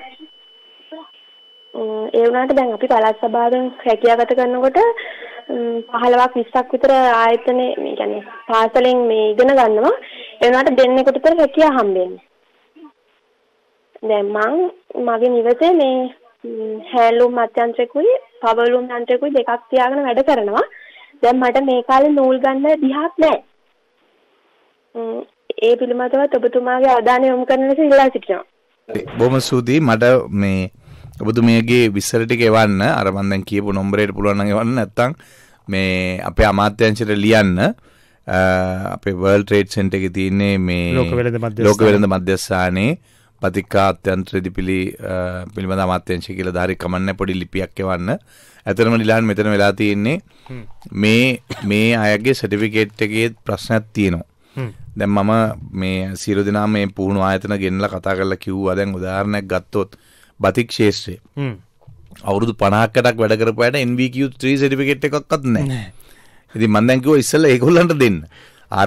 ඒ වුණාට දැන් අපි පළාත් සභාවෙන් රැකියාගත කරනකොට 15ක් 20ක් විතර ආයතනේ මේ කියන්නේ පාසලෙන් මේ ඉගෙන ගන්නවා. ඒ වුණාට දෙන්නෙකුට විතර රැකියාව හම්බෙන්නේ. දැන් මං මගේ නිවසේ මේ හෑලුම් අත්‍යන්ත්‍රකුයි පවලුම් යන්ත්‍රකුයි දෙකක් තියාගෙන වැඩ කරනවා. දැන් මට මේ කාලේ නූල් ගන්න දිහාක් නැහැ. ඒ පිළිබඳවත් ඔබතුමාගේ අවධානය යොමු කරන ලෙස ඉල්ලා සිටිනවා බොහොම සූදී මට මේ ඔබතුමියගේ විස්තර ටික එවන්න අර මම දැන් කියපු නම්බරයට පුළුවන් නම් එවන්න නැත්නම් මේ අපේ අමාත්‍යංශයට ලියන්න අපේ වර්ල් ට්‍රේඩ් සෙන්ටර් එකේ තියෙන්නේ මේ ලෝක වෙළඳ මධ්‍යස්ථානයේ පතිකා අධ්‍යන්තර දිපිලි පිළිබඳ අමාත්‍යංශය කියලා ධාරි කමන්න පොඩි ලිපියක් එවන්න. ඇතරම ලිලාන් මෙතන වෙලා තියෙන්නේ මේ මේ අයගේ සර්ටිෆිකේට් එකේ ප්‍රශ්නයක් තියෙනවා. දැන් මම මේ සියලු දෙනා මේ පුහුණු ආයතන ගෙනලා කතා කරලා කිව්වා දැන් උදාහරණයක් ගත්තොත් බතික් ශේෂ්ත්‍රය අවුරුදු 50කටක් වැඩ කරපුවාට NVQ3 සර්ටිෆිකේට් එකක්වත් නැහැ. ඉතින් මම දැන් කිව්වා ඉස්සෙල්ලා ඒගොල්ලන්ට දෙන්න.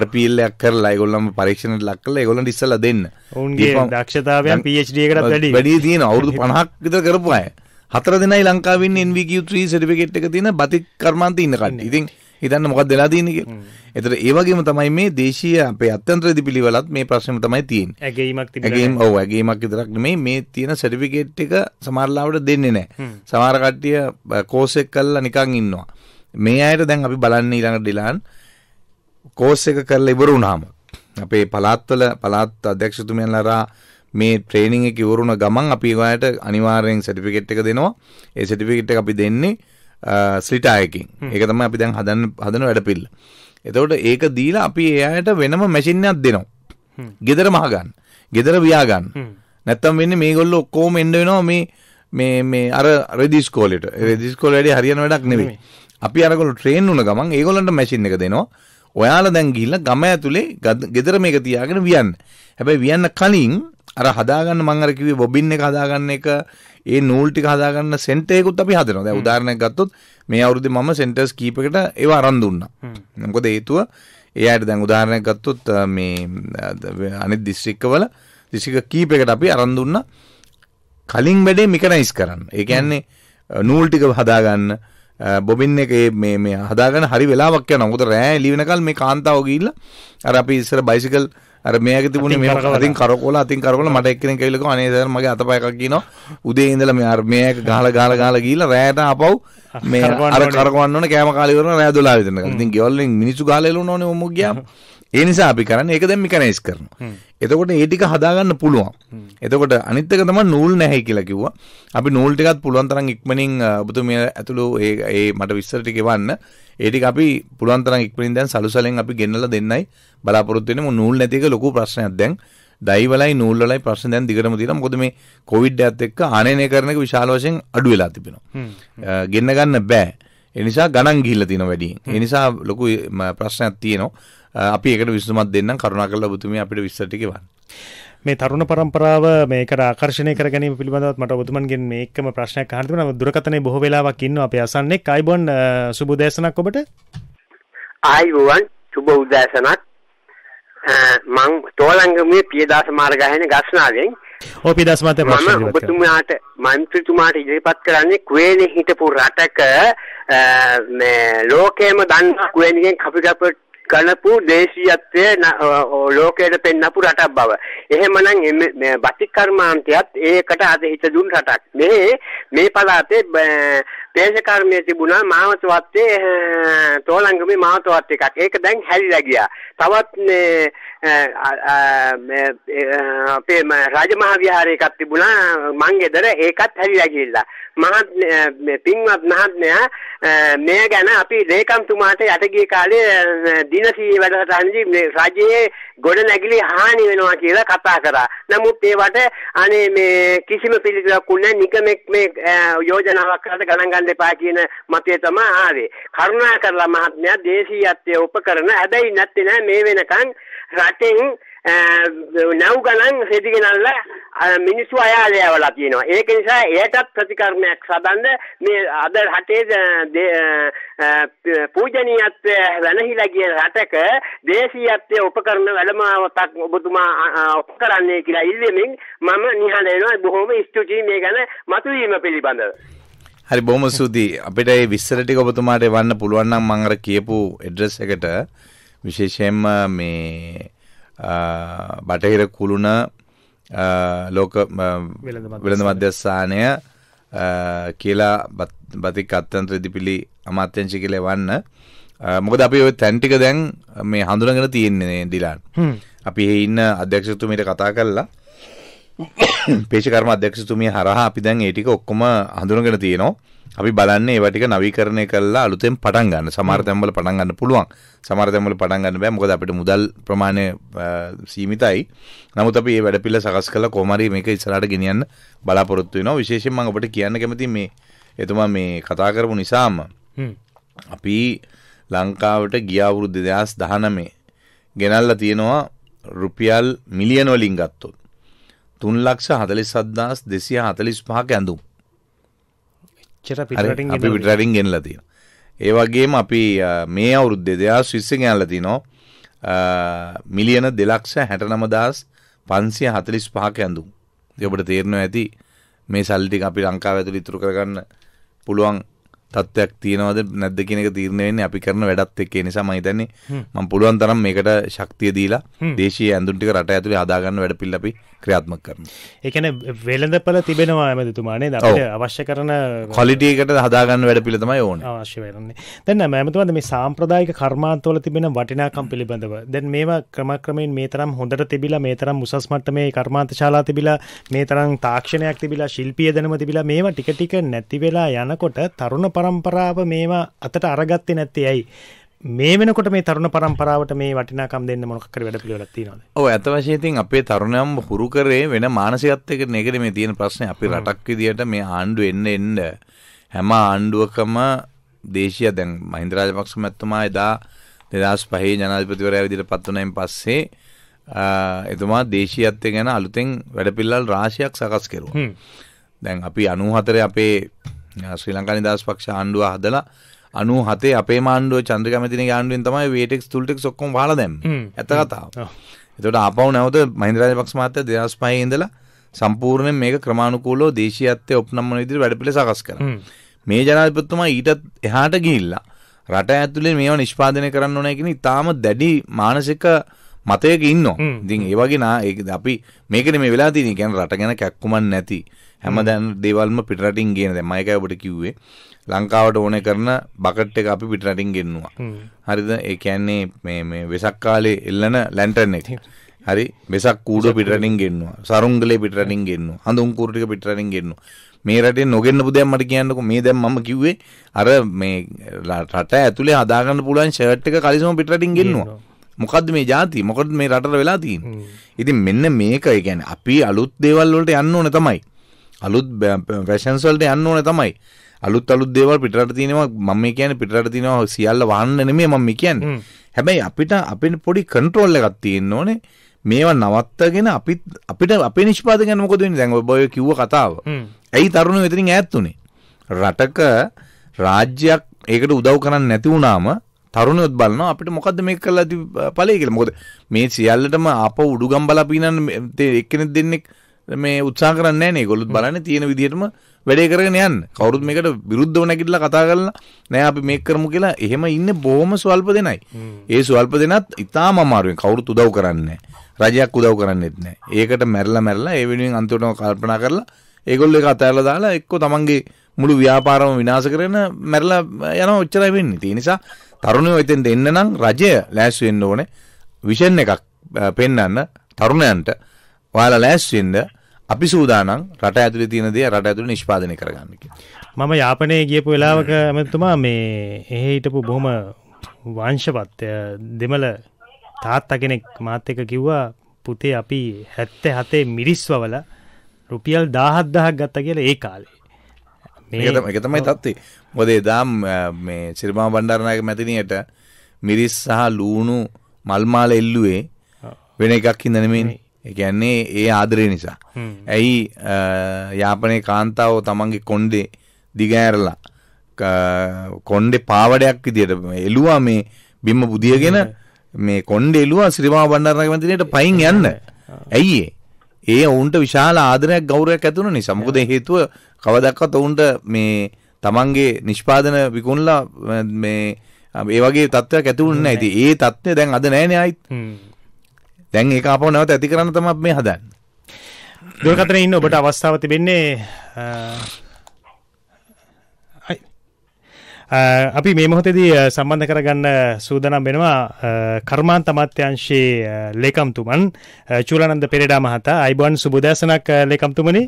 RPL එකක් කරලා ඒගොල්ලන්ම පරීක්ෂණයට ලක් කරලා ඒගොල්ලන්ට ඉස්සෙල්ලා දෙන්න. ඔවුන්ගේ දක්ෂතාවයන් PhD එකකටත් වැඩි. වැඩි තියෙනවා අවුරුදු 50ක් විතර කරපු අය. හතර දෙනයි ලංකාවේ ඉන්නේ NVQ3 සර්ටිෆිකේට් එක තියෙන බතික් කර්මාන්තේ ඉන්න කට්ටිය. ඉතින් හිතන්න මොකක්ද වෙලා තියෙන්නේ කියලා. ඒතර ඒ වගේම තමයි මේ දේශීය අපේ අත්‍යන්තරදී පිළිවෙලත් මේ ප්‍රශ්නෙම තමයි තියෙන්නේ. ඇගීමක් තිබුණා. ඇගීම් ඔව් ඇගීමක් විතරක් නෙමෙයි මේ තියෙන සර්ටිෆිකේට් එක සමහරලාවට දෙන්නේ නැහැ. සමහර කට්ටිය කෝස් එක කරලා නිකන් ඉන්නවා. මේ අයට දැන් අපි බලන්න ඊළඟ ඩිලාන් කෝස් එක කරලා ඉවර වුණාම අපේ පළාත්වල පළාත් අධ්‍යක්ෂතුමයන්ලා මේ ට්‍රේනින් එක ඉවරුණ ගමන් අපි ඔයාලට අනිවාර්යෙන් සර්ටිෆිකේට් එක දෙනවා. ඒ සර්ටිෆිකේට් එක අපි දෙන්නේ ස්ලිටායකින් ඒක තම අපි දැන් හදන්න හදන වැඩපිල්ල. එතකොට ඒක දීලා අපි ඒ අයට වෙනම මැසින්යක් දෙනවා. ගෙදර මහගන්න. ගෙදර ව්‍යාගන්න. නැත්තම් වෙන්නේ මේගොල්ලෝ ඔක්කොම එන්න වෙනවා මේ මේ මේ අර රෙදිස්කෝලෙට. රෙදිස්කෝල වැඩි හරියන වැඩක් නෙවෙයි. අපි අරගොල්ලෝ ට්‍රේන් වුණ ගමන් ඒගොල්ලන්ට මැෂින් එක දෙනවා. ඔයාලා දැන් ගිහිල්ලා ගම ඇතුලේ ගෙදර මේක තියාගෙන වියන්න. හැබැයි වියන්න කලින් අර හදාගන්න මං අර කිව්වේ බොබින් එක හදාගන්න එක ඒ නූල් ටික හදාගන්න සෙන්ටේකුත් අපි හදනවා. දැන් උදාහරණයක් ගත්තොත් මේ අවුරුද්දේ මම සෙන්ටර්ස් කීපයකට ඒව අරන් දුන්නා. මොකද හේතුව එයාට දැන් උදාහරණයක් ගත්තොත් මේ අනිත් දිස්ත්‍රික්කවල දිස්ත්‍රික්ක කීපයකට අපි අරන් දුන්නා කලින් වැඩේ මිකනයිස් කරන්න. ඒ කියන්නේ නූල් ටික හදාගන්න බොබින් එක මේ මේ හදාගන්න හරි වෙලාවක් යනවා. මොකද රෑ එළි වෙනකල් මේ කාන්තාව ගිහිල්ලා අර අපි ඉස්සර බයිසිකල් අර මෙයාගේ තිබුණේ මෙහෙම අතින් කරකවල අතින් කරකවල මට එක්කෙනෙක් කැවිලකෝ අනේ දැන් මගේ අතපය එකක් කියනවා උදේ ඉඳලා මේ අර මේක ගහලා ගහලා ගහලා ගිහිල්ලා රැයට ආපහු මේ අර කරකවන්න ඕන කෑම කාලේ කරන රෑ 12 වෙනකන් ඉතින් ගෙවල් වලින් මිනිස්සු ගහලා එළුණා ඕනේ ඔමු ගියාම ඒ නිසා අපි කරන්නේ ඒක දැන් මිකනයිස් කරනවා. එතකොට ඒ ටික හදාගන්න පුළුවන්. එතකොට අනිත් එක තමයි නූල් නැහැ කියලා කිව්වා. අපි නූල් ටිකත් පුළුවන් තරම් ඉක්මනින් ඔබතුමිය ඇතුළු ඒ ඒ මට විස්තර ටික එවන්න. ඒ ටික අපි පුළුවන් තරම් ඉක්මනින් දැන් සලුසලෙන් අපි ගෙන්නලා දෙන්නයි බලාපොරොත්තු වෙන්නේ. මොකද නූල් නැති එක ලොකු ප්‍රශ්නයක් දැන්. ඩයි වලයි නූල් වලයි ප්‍රශ්න දැන් දිගටම තියෙනවා. මොකද මේ කොවිඩ් එකත් එක්ක ආනයනය කරන එක විශාල වශයෙන් අඩු වෙලා තිබෙනවා. ගෙන්න ගන්න බෑ. ඒ නිසා ගණන් ගිහිල්ලා තියෙනවා වැඩියෙන්. ඒ නිසා ලොකු ප්‍රශ්නයක් තියෙනවා. අපි ඒකට විසඳුමක් දෙන්නම් කරුණාකරලා ඔබතුමිය අපිට විස්තර ටික මේ තරුණ පරම්පරාව මේකට ආකර්ෂණය කර ගැනීම පිළිබඳවත් මට ඔබතුමන්ගෙන් මේකම ප්‍රශ්නයක් අහන්න තිබුණා. දුරකථනයේ බොහෝ වෙලාවක් ඉන්නවා අපි අසන්නේ. කයිබොන් සුබ උදෑසනක් ඔබට. ආයුවන් සුබ උදෑසනක්. මං තෝලංගමේ පියදාස මාර්ගයෙන් ගස්නාවෙන් ඔව් පියදාස මාතේ ප්‍රශ්න ඔබතුමාට මන්ත්‍රීතුමාට ඉදිරිපත් කරන්නේ කුවේනේ හිටපු රටක මේ ලෝකයේම දන්න කුවේනිගෙන් කපිකපට ගලපු දේශීයත්වය ලෝකයට පෙන්නපු රටක් බව. එහෙමනම් මේ බතික් කර්මාන්තයත් ඒකට අද හිත දුන් රටක්. මේ මේ පළාතේ දේශකර්මයේ තිබුණා මාවත වත්තේ තෝලංගමේ මාවත වත් එකක්. ඒක දැන් හැරිලා ගියා. තවත් මේ අපේ රාජමහා විහාරය එකක් තිබුණා මංගෙදර ඒකත් හැරිලා ගිහිල්ලා. මහත් පින්වත් මහත්මයා මේ ගැන අපි ලේකම්තුමාට යට ගිය කාලේ දිනසී වැඩසටහනදී රජයේ ගොඩ නැගිලි හානි වෙනවා කියලා කතා කරා. නමුත් ඒවට අනේ මේ කිසිම පිළිතුරක් උන්නේ නිකමෙක් මේ යෝජනාවක් කරලා ගණන් ගන්න එපා කියන මතය තමයි ආවේ. කරුණාකරලා මහත්මයා දේශීයත්වය උපකරණ හැබැයි නැත්තේ නෑ මේ වෙනකන් රටෙන් නැව් ගණන් හෙදිගෙනල්ල මිනිස්සු අයාල යවලා තියෙනවා. ඒක නිසා එයටත් ප්‍රතිකර්මයක් සදන්න මේ අද රටේ පූජනීයත්වය වැනහිලා ගිය රටක දේශීයත්වය උපකරණ වැඩමාවතක් ඔබතුමා කරන්නේ කියලා ඉල්ලෙමින් මම නිහඬ වෙනවා. බොහොම ස්තුතියි මේ ගැන මතුවීම පිළිබඳව. හරි බොහොම සුදී අපිට මේ විස්තර ටික ඔබතුමාට වන්න පුළුවන් නම් මම අර කියපු ඇඩ්‍රස් එකට විශේෂයෙන්ම මේ බටහිර කුළුණ ලෝක වෙළඳ මධ්‍යස්ථානය කියලා බතික් අත්තන්ත්‍ර දිපිලි අමාත්‍යංශි කියල වන්න මොකද අපි ඔය තැන්ටික දැන් මේ හඳුනගෙන තියෙන්නේ ඩිලාන් අපි ඉන්න අධ්‍යක්ෂතුමට කතා කරලා (coughs) පේෂකර්ම අධ්‍යක්ෂතුමිය හරහා අපි දැන් ඒටික ඔක්කොම හඳුනගෙන තියෙනවා අපි බලන්නේ ඒවා ටික නවීකරණය කරලා අලුතෙන් පටන් ගන්න. සමහර තැන්වල පටන් ගන්න පුළුවන්. සමහර තැන්වල පටන් ගන්න බෑ. මොකද අපිට මුදල් ප්‍රමාණය සීමිතයි. නමුත් අපි මේ වැඩ පිළ සකස් කරලා කොහොම හරි මේක ඉස්සරහට ගෙනියන්න බලාපොරොත්තු වෙනවා. විශේෂයෙන් මම ඔබට කියන්න කැමති මේ එතුමා මේ කතා කරපු නිසාම අපි ලංකාවට ගියවුරුද්ධ දෙදස් දහනමේ ගෙනල්ල තියෙනවා රුපියල් මිලියනොලින් ගත්තොත්. තුන් ලක්ෂ හතලිස් සද්දාස් දෙසිය හතලිස් පහක ඇඳුම්. එච්චර පිටරටින් අපි පිටරටින් ගෙනලා තියෙනවා ඒ වගේම අපි මේ අවුරුද්දේ 2020 ගෙනලා තිනවා මිලියන 269545ක ඇඳුම් ඉතින් ඔබට තේරෙනවා ඇති මේ සල්ලි ටික අපි ලංකාව ඇතුළේ ඉතුරු කරගන්න පුළුවන් තත්ත්වයක් තියෙනවද නැද්ද කියන එක තීරණය වෙන්නේ අපි කරන වැඩත් එක්ක ඒ නිසා මම හිතන්නේ මම පුළුවන් තරම් මේකට ශක්තිය දීලා දේශීය ඇඳුම් ටික රට ඇතුලේ හදා ගන්න වැඩ පිළිවෙල අපි ක්‍රියාත්මක කරනවා. ඒ කියන්නේ වෙළඳපළ තිබෙනවා ඇමතිතුමා නේද අපිට අවශ්‍ය කරන ක්වොලිටි එකට හදා ගන්න වැඩ පිළිවෙල තමයි ඕනේ. අවශ්‍ය වෙන්නේ. දැන් ඇමතිතුමා මේ සාම්ප්‍රදායික කර්මාන්තවල තිබෙන වටිනාකම් පිළිබඳව දැන් මේවා ක්‍රමක්‍රමයෙන් මේ තරම් හොඳට තිබිලා මේ තරම් උසස් මට්ටමේ කර්මාන්ත ශාලා තිබිලා මේ තරම් තාක්ෂණයක් තිබිලා ශිල්පීය දැනුම තිබිලා මේවා ටික ටික නැති වෙලා යනකොට තරුණ පරම්පරාව මේවා අතට අරගත්තේ නැත්තේ ඇයි මේ වෙනකොට මේ තරුණ පරම්පරාවට මේ වටිනාකම් දෙන්න මොකක් හරි වැඩපිළිවෙලක් තියෙනවද? ඔව් ඇත්ත වශයෙන්ම ඉතින් අපේ තරුණයන් හුරු කරේ වෙන මානසිකත්වයක නේද මේ තියෙන ප්‍රශ්නේ අපේ රටක් විදියට මේ ආණ්ඩුව එන්න එන්න හැම ආණ්ඩුවකම දේශීය දැන් මහින්ද රාජපක්ෂ මැතිතුමා එදා 2005 ජනාධිපතිවරයා විදියට පත් වුණායින් පස්සේ එතුමා දේශීයත්වය ගැන අලුතෙන් වැඩපිළිවෙල රාශියක් සකස් කෙරුවා. දැන් අපි 94 අපේ ශ්‍රී ලංකා නිදහස් පක්ෂ ආණ්ඩුව හදලා 97 අපේ මාණ්ඩුව චන්ද්‍රකමැතිණගේ ආණ්ඩුවෙන් තමයි වේටෙක්ස් ටුල්ටෙක්ස් ඔක්කොම වහලා දැම්මේ. ඇත්ත කතාව. එතකොට ආපහු නැවත මහින්ද රාජපක්ෂ මහත්තයා 2005 ඉඳලා සම්පූර්ණයෙන් මේක ක්‍රමානුකූලව දේශීයත්වයේ ඔප්නම් වන විදිහට වැඩපිළිවෙල සකස් කරා. මේ ජනාධිපතිතුමා ඊටත් එහාට ගිහිල්ලා රට ඇතුලේ මේවා නිෂ්පාදනය කරන්න ඕනෑ කියන ඉතාම දැඩි මානසික මතයක ඉන්නවා. ඉතින් ඒ වගේ නා අපි මේකනේ මේ වෙලා තියෙන්නේ. කියන්නේ රට ගැන කැක්කුමක් නැති හැම දැන් දේවල්ම පිටරටින් ගේන දැන් මම ඒකයි ඔබට කිව්වේ ලංකාවට ඕනේ කරන බකට් එක අපි පිටරටින් ගෙන්නුවා. හරිද? ඒ කියන්නේ මේ මේ වෙසක් කාලේ එල්ලන ලැන්ටර්න් එක. හරි වෙසක් කූඩුව පිටරටින් ගෙන්නවා. සරුංගලේ පිටරටින් ගෙන්නවා. හඳුන් කූරු ටික පිටරටින් ගෙන්නවා. මේ රටේ නොගෙන්න පුදයක් මට කියන්නකෝ මේ දැන් මම කිව්වේ අර මේ රට ඇතුලේ හදාගන්න පුළුවන් ෂර්ට් එක කලිසම පිටරටින් ගෙන්නවා. මොකද්ද මේ જાති? මොකද මේ රටට වෙලා තියෙන්නේ? ඉතින් මෙන්න මේක ඒ කියන්නේ අපි අලුත් දේවල් වලට යන්න ඕනේ තමයි. අලුත් ෆැෂන්ස් වලට යන්න ඕනේ තමයි. අලුත් අලුත් දේවල් පිටරට තියෙනවා මම මේ කියන්නේ පිටරට තියෙනවා සියල්ල වහන්න නෙමෙයි මම කියන්නේ. හැබැයි අපිට අපේ පොඩි කන්ට්‍රෝල් එකක් තියෙන්න ඕනේ. මේවා නවත්තගෙන අපිත් අපිට අපේ නිෂ්පාදකයන් මොකද වෙන්නේ දැන් ඔය බය කිව්ව කතාව. ඇයි තරුණයෝ එතනින් ඈත් උනේ? රටක රාජ්‍යයක් ඒකට උදව් කරන්නේ නැති වුණාම තරුණයොත් බලනවා අපිට මොකද්ද මේක කරලා ඵලයි කියලා. මොකද මේ සියල්ලටම අප උඩුගම් බලා පිනන්න එක්කෙනෙක් දෙන්නෙක් මේ උත්සා කරන්න නේ ගොලුත් බලන්න තියෙන විදිටම වැඩේ කරගෙන යන්න කවරුත් මේකට විරුද්ධව නැගිටලා කතා කරලා නෑ අපි මේ කරමු කියලා එහෙම ඉන්න බොහොම ස්වල්ප දෙනයි ඒ ස්වල්ප දෙනත් ඉතාම අමාරුවෙන් කවුරුත් උදව් කරන්නේ රජයක් උදව් කරන්නෙත් නෑ ඒකට මැරලා මැරලා ඒ වෙනුවෙන් අන්තිමටම කල්පනා කරලා ඒගොල්ලෝ ඒක අතහැරලා දාලා එක්කෝ තමන්ගේ මුළු ව්‍යාපාරම විනාශ කරන මැරලා යන ඔච්චරයි වෙන්නේ ඒ නිසා තරුණයෝ එතෙන් දෙන්න නම් රජය ලෑස්ති වෙන්න ඕනේ විෂන් එකක් පෙන්වන්න තරුණයන්ට ඔයාලා ලෑස්ති වෙන්න අපි සූදානම් රට ඇතුලේ තියෙන දේ රට ඇතුලේ නිෂ්පාදනය කරගන්න කියලා. මම යාපනයේ ගියපු වෙලාවක ඇමතුමා මේ එහෙ හිටපු බොහොම වංශවත් දෙමළ තාත්තා කෙනෙක් මාත් එක්ක කිව්වා පුතේ අපි 77 මිරිස්වවල රුපියල් 17000ක් ගත්තා කියලා ඒ කාලේ. මේක තමයි ඒක තමයි තත්ත්වය. මොකද එදාම් මේ සිරිමාව බණ්ඩාරනායක මැතිණියට මිරිස් සහ ලූණු මල්මාල එල්ලුවේ වෙන එකක් හින්දා නෙමෙයිනේ. ඒ කියන්නේ ඒ ආදරය නිසා. ඇයි යාපනයේ කාන්තාව තමන්ගේ කොණ්ඩේ දිගෑරලා කොණ්ඩේ පාවඩයක් විදියට එළුවා මේ බිම්ම බුදියගෙන මේ කොණ්ඩේ එළුවා ශ්‍රීමා බණ්ඩාරනායක මැතිණියට පයින් යන්න. ඇයි ඒ ඔවුන්ට විශාල ආදරයක් ගෞරවයක් ඇති වුණ නිසා. මොකද හේතුව කවදක්වත් ඔවුන්ට මේ තමන්ගේ නිෂ්පාදන විකුණලා මේ ඒ වගේ තත්ත්වයක් ඇති වුණේ නැහැ. ඉතින් ඒ තත්ත්වය දැන් අද නැහැ නේ ආයිත්. දැන් ඒක ආපහු නැවත ඇති කරන්න තමයි මේ හදන්නේ. දුරකථනයේ ඉන්න ඔබට අවස්ථාව තිබෙන්නේ අපි මේ මොහොතේදී සම්බන්ධ කරගන්න සූදානම් වෙනවා කර්මාන්ත අමාත්‍යාංශයේ ලේකම්තුමන් චූලනන්ද පෙරේඩා මහතා අයිබෝන් සුබදාසනක් ලේකම්තුමනි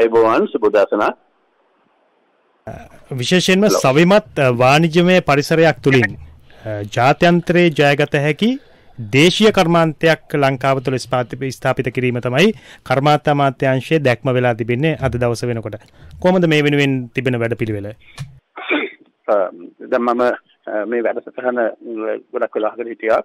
අයිබෝන් සුබදාසනක් විශේෂයෙන්ම සවිමත් වාණිජමය පරිසරයක් තුලින් ජාත්‍යන්තරයේ ජයගත හැකි දේශීය කර්මාන්තයක් ලංකාව තුළ ස්ථාපිත කිරීම තමයි කර්මාන්ත අමාත්‍යාංශයේ දැක්ම වෙලා තිබෙන්නේ අද දවස වෙනකොට. කොහොමද මේ වෙනුවෙන් තිබෙන වැඩපිළිවෙල? දැන් මම මේ වැඩසටහන ගොඩක් වෙලාකට හිටියා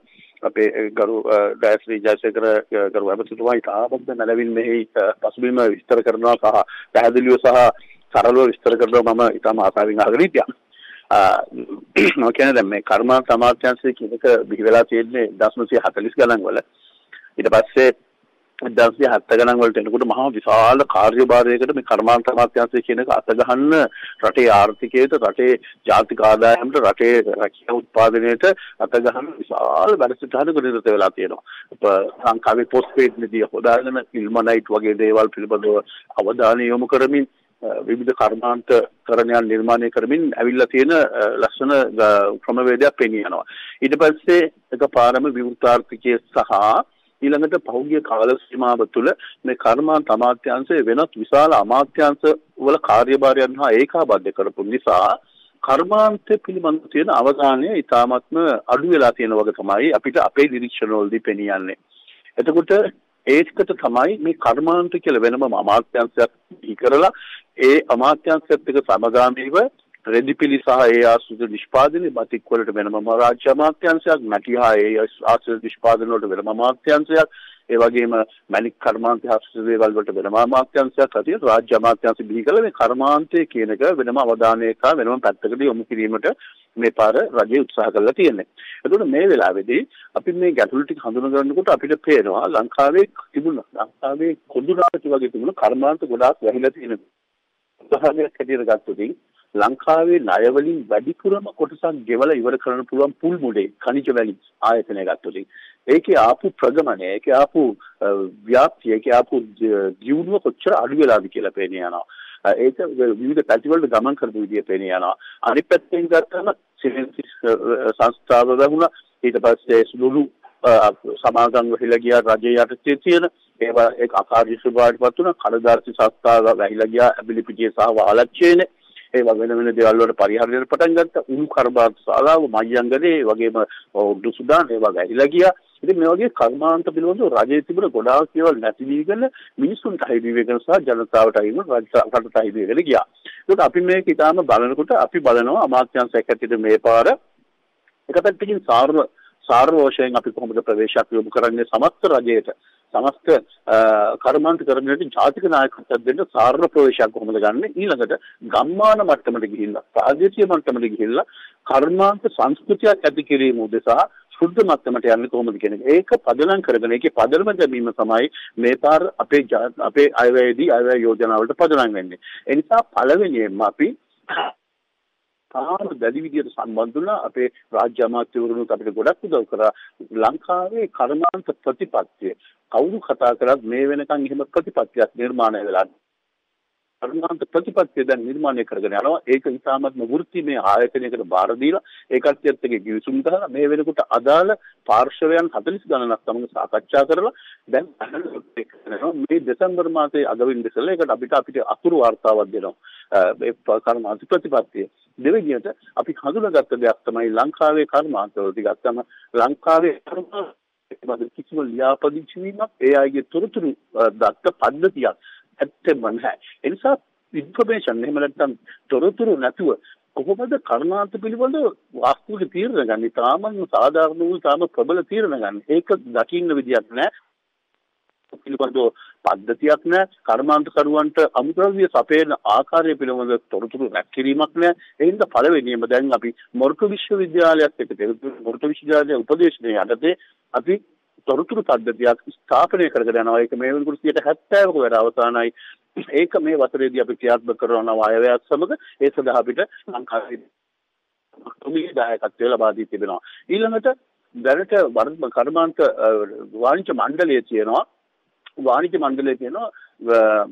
අපේ ගරු ඩයස්රී ජයසේකර ගරු ඇමතිතුමා ඉතාමත්ම නැලවින් මෙහි පසුබිම විස්තර කරනවා සහ පැහැදිලිව සහ සරලව විස්තර කරනවා මම ඉතාම ආසාවෙන් අහගෙන හිටියා මම කියන්නේ දැන් මේ කර්මා සමාත්‍යංශයේ කිනක බිහි වෙලා තියෙන්නේ 1940 ගණන් වල ඊට පස්සේ 1970 ගණන් වලට එනකොට මහා විශාල කාර්යභාරයකට මේ කර්මා සමාත්‍යංශය කියන එක අත ගහන්න රටේ ආර්ථිකයට රටේ ජාතික ආදායමට රටේ රැකියා උත්පාදනයට අත ගහන විශාල වැඩසටහනක නිරත වෙලා තියෙනවා ලංකාවේ පොස්ට් පේඩ් නිදී හොදාගෙන ෆිල්මනයිට් වගේ දේවල් පිළිබඳව අවධානය යොමු කරමින් විවිධ කර්මාන්ත කරණයන් නිර්මාණය කරමින් ඇවිල්ලා තියෙන ලස්සන ක්‍රමවේදයක් පෙනී යනවා. ඊට පස්සේ එක පාරම විවෘතාර්ථිකයේ සහ ඊළඟට පහුගිය කාල සීමාව තුළ මේ කර්මාන්ත අමාත්‍යාංශය වෙනත් විශාල අමාත්‍යාංශ වල කාර්යභාරයන් හා ඒකාබද්ධ කරපු නිසා කර්මාන්තය පිළිබඳ තියෙන අවධානය ඉතාමත්ම අඩු වෙලා තියෙන වගේ තමයි අපිට අපේ නිරීක්ෂණවලදී පෙනියන්නේ. එතකොට ඒකට තමයි මේ කර්මාන්ත කියලා වෙනම අමාත්‍යංශයක් ඉහි කරලා ඒ අමාත්‍යංශයත් එක්ක සමගාමීව රෙදිපිලි සහ ඒ ආශ්‍රිත නිෂ්පාදනය බතික් වලට වෙනම රාජ්‍ය අමාත්‍යංශයක් නැටි හා ඒ ආශ්‍රිත නිෂ්පාදන වලට වෙනම අමාත්‍යංශයක් ඒ වගේම මැනික් කර්මාන්ත හස්ත දේවල් වලට වෙනම අමාත්‍යාංශයක් ඇතිව රාජ්‍ය අමාත්‍යාංශ බිහි කළ මේ කර්මාන්තය කියන එක වෙනම අවධානයක වෙනම පැත්තකට යොමු කිරීමට මේ පාර රජය උත්සාහ කරලා තියෙන්නේ. එතකොට මේ වෙලාවේදී අපි මේ ගැටලු ටික හඳුනගන්නකොට අපිට පේනවා ලංකාවේ තිබුණා ලංකාවේ කොඳුරාටි වගේ තිබුණ කර්මාන්ත ගොඩාක් වැහිලා තියෙනවා. උදාහරණයක් හැටියට ගත්තොත් ලංකාවේ ණය වලින් වැඩිපුරම කොටසක් ගෙවලා ඉවර කරන්න පුළුවන් පුල් මුඩේ ඛනිජ වැලි ආයතනය ගත්තොතින් ඒකේ ආපු ප්‍රගමණය ඒකේ ආපු ව්‍යාප්තිය ඒකේ ආපු දියුණුව කොච්චර අඩු වෙලාද කියලා පේන්නේ යනවා ඒක විවිධ පැතිවලට ගමන් කරපු විදිය පේන්නේ යනවා අනිත් පැත්තෙන් ගත්තම සිවිල් සංස්ථාව වැහුණා ඊට පස්සේ සුළු සමාගම් වෙහිලා ගියා රජය යටතේ තියෙන ඒවා ඒක අකාර්යශීලීවට පත් වුණා කඩදාසි සංස්ථා වැහිලා ගියා ඇබිලිපිටිය සහ වාලච්චේනේ ඒ වගේ වෙන දේවල් වල පරිහරණයට පටන් ගත්තා. උණු කර්මාන්ත ශාලාව, මයංගලේ, වගේම උඩු සුඩාන් ඒ වගේ ඇහිලා ගියා. ඉතින් මේ වගේ කර්මාන්ත පිළිබඳව රජයේ තිබුණ ගොඩාක් දේවල් නැති වීගෙන මිනිසුන්ට අහිමි වෙගෙන සහ ජනතාවට අහිමි රජකටට අහිමි වෙගෙන ගියා. ඒකට අපි මේක ඊටාම බලනකොට අපි බලනවා අමාත්‍යාංශයක් ඇතුළේ මේ පාර එක පැත්තකින් සාර්ව සාර්වෝෂයෙන් අපි කොහොමද ප්‍රවේශයක් යොමු කරන්නේ සමස්ත රජයට සමස්ත කර්මාන්ත කරමිනට ජාතික නායකත්වයක් දෙන්න සාර්ව ප්‍රවේශයක් කොහොමද ගන්න ඊළඟට ගම්මාන මට්ටමට ගිහිල්ලා ප්‍රාදේශීය මට්ටමට ගිහිල්ලා කර්මාන්ත සංස්කෘතියක් ඇති කිරීම උදෙසා ශුද්ධ මට්ටමට යන්නේ කොහොමද කියන එක. ඒක පදනම් කරගෙන ඒකේ පදනම දැමීම තමයි මේ පාර අපේ අපේ අයවැයේදී අයවැය යෝජනාවලට පදනම් වෙන්නේ. ඒ නිසා පළවෙනියෙන්ම අපි තාම දැඩි විදියට සම්බන්ධ වුණා අපේ රාජ්‍ය අමාත්‍යවරුනුත් අපිට ගොඩක් උදව් කරා ලංකාවේ කර්මාන්ත ප්‍රතිපත්තිය කවුරු කතා කරත් මේ වෙනකන් එහෙම ප්‍රතිපත්තියක් නිර්මාණය වෙලා කරුණාන්ත ප්‍රතිපත්තිය දැන් නිර්මාණය කරගෙන යනවා. ඒක ඉතාමත්ම වෘත්තිමය ආයතනයකට බාර දීලා ඒකත්යත් එක්ක ගිවිසුම් ගහලා මේ වෙනකොට අදාළ පාර්ශවයන් 40 ගණනක් සමග සාකච්ඡා කරලා දැන් අහනවා මේ දෙසැම්බර් මාසයේ අගවින් ඉස්සෙල්ලා ඒකට අපිට අපිට අතුරු වාර්තාවක් දෙනවා. ඒ කර්මාන්ත ප්‍රතිපත්තිය. දෙවෙනියට අපි හඳුනාගත්ත දෙයක් තමයි ලංකාවේ කර්මාන්තවල ටිකක් ලංකාවේ කර්මාන්ත පිළිබඳ කිසිම ලියාපදිංචි වීමක් ඒ අයගේ තොරතුරු දත්ත පද්ධතියක් ඇත්තෙන් වන්නේ එනිසා ඉන්ෆර්මේෂන් එහෙම නැත්නම් තොරතුරු නැතුව කොහොමද කරුණාන්ත පිළිබඳව වාස්තුවේ තීරණ ගන්න? තාමත් සාධාරණ වූ තාම ප්‍රබල තීරණ ගන්න. ඒක දකින්න විදියක් නැහැ. පිළිබඳව පද්ධතියක් නැහැ. කර්මාන්ත කරුවන්ට අමුද්‍රව්‍ය සපයන ආකාරය පිළිබඳව තොරතුරු රැකකිරීමක් නැහැ. ඒ හින්දා පළවෙනියම දැන් අපි මොර්ක විශ්වවිද්‍යාලයත් එක්ක මොර්ක විශ්වවිද්‍යාලයේ උපදේශනය යටතේ අපි තොරතුරු පද්ධතියක් ස්ථාපනය කරගෙන යනවා ඒක මේ වෙනකොට 70ක වැඩ අවසానයි ඒක මේ වසරේදී අපි ක්‍රියාත්මක කරන වායවයත් සමග ඒ සඳහා අපිට ලංකාවේ ඔබේ දායකත්වය ලබා දී තිබෙනවා ඊළඟට දැනට වර්ධ කර්මාන්ත වාණිජ්‍ය මණ්ඩලය තියෙනවා වාණිජ්‍ය මණ්ඩලය තියෙනවා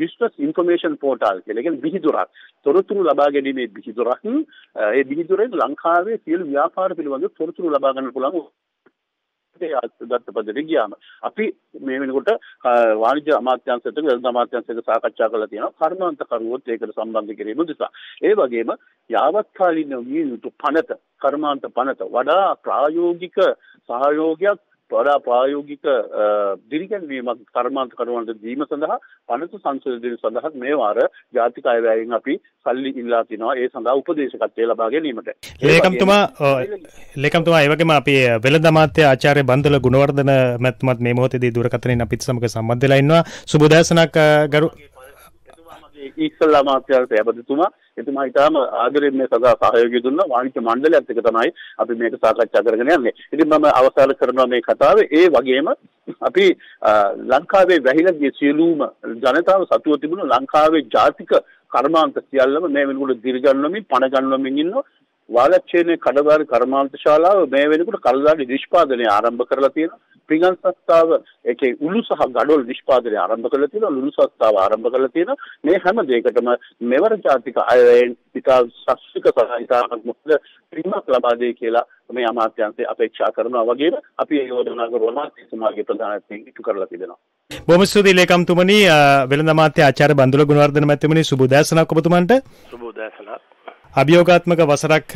බිස්නස් ඉන්ෆර්මේෂන් පෝටල් කියලා කියන්නේ විහිදුරක් තොරතුරු ලබා ගැනීමේ විහිදුරක් ඒ විහිදුරෙන් ලංකාවේ සියලු ව්‍යාපාර පිළිබඳව තොරතුරු ලබා ගන්න පුළුවන් ගත්තපදට ගියාම අපි මේ වෙනකොට වාණිජ්‍ය අමාත්‍යාංශයට වෙළඳ අමාත්‍යාංශයට සාකච්ඡා කරලා තියෙනවා කර්මාන්ත කරුවොත් ඒකට සම්බන්ධ කිරීම නිසා ඒ වගේම යාවත්කාලින විය යුතු පනත කර්මාන්ත පනත වඩා ප්‍රායෝගික සහයෝගයක් වඩා ප්‍රායෝගික දිරිගැන්වීමක් කර්මාන්ත කරුවන්ට දීම සඳහා පනත සංශෝධනය සඳහා මේ වාර ජාතික අයවැයෙන් අපි සල්ලි ඉල්ලා තිනවා ඒ සඳහා උපදේශකත්වය ලබා ගැනීමට ලේකම්තුමා ලේකම්තුමා ඒ වගේම අපි වෙළඳ අමාත්‍ය ආචාර්ය බන්දුල ගුණවර්ධන මැතිතුමත් මේ මොහොතේදී දුරකථනයෙන් අපිත් සමග සම්බන්ධ වෙලා ඉන්නවා සුබ උදෑසනක් ගරු ඉස්සල්ලා මාත්‍යාලට යබදතුමා එතුමා ඉතාම ආදරෙන් මේ සඳහා සහයෝගය දුන්නා වාණිජ්‍ය මණ්ඩලයත් එක තමයි අපි මේක සාකච්ඡා කරගෙන යන්නේ. ඉතින් මම අවසන් කරනවා මේ කතාව ඒ වගේම අපි ලංකාවේ වැහිලා ගිය සියලුම ජනතාව සතුව තිබුණු ලංකාවේ ජාතික කර්මාන්ත සියල්ලම මේ වෙනකොට දිර්ගන්වමින් පණ ගන්වමින් ඉන්නවා වාලච්ඡේනේ කඩදාසි කර්මාන්ත ශාලාව මේ වෙනකොට කල්දාඩි නිෂ්පාදනය ආරම්භ කරලා තියෙනවා පිගන් සස්ථාව එකේ උළු සහ ගඩොල් නිෂ්පාදනය ආරම්භ කළ තියෙනවා ලුණු සස්ථාව ආරම්භ කළ තියෙනවා මේ හැම දෙයකටම මෙවර ජාතික අයවැයෙන් ඉතා සස්තික සහ ඉතාමත් මුහුද ප්‍රීමක් ලබා දෙයි කියලා මේ අමාත්‍යංශය අපේක්ෂා කරනවා වගේම අපි ඒ යෝජනා කරනවා අමාත්‍යතුමාගේ ප්‍රධානත්වයෙන් ඉටු කරලා තිබෙනවා බොහොම ස්තුතියි ලේකම්තුමනි වෙළඳ අමාත්‍ය ආචාර්ය බන්දුල ගුණවර්ධන මැතිතුමනි සුබ උදෑසනක් ඔබතුමන්ට සුබ උදෑසනක් අභියෝගාත්මක වසරක්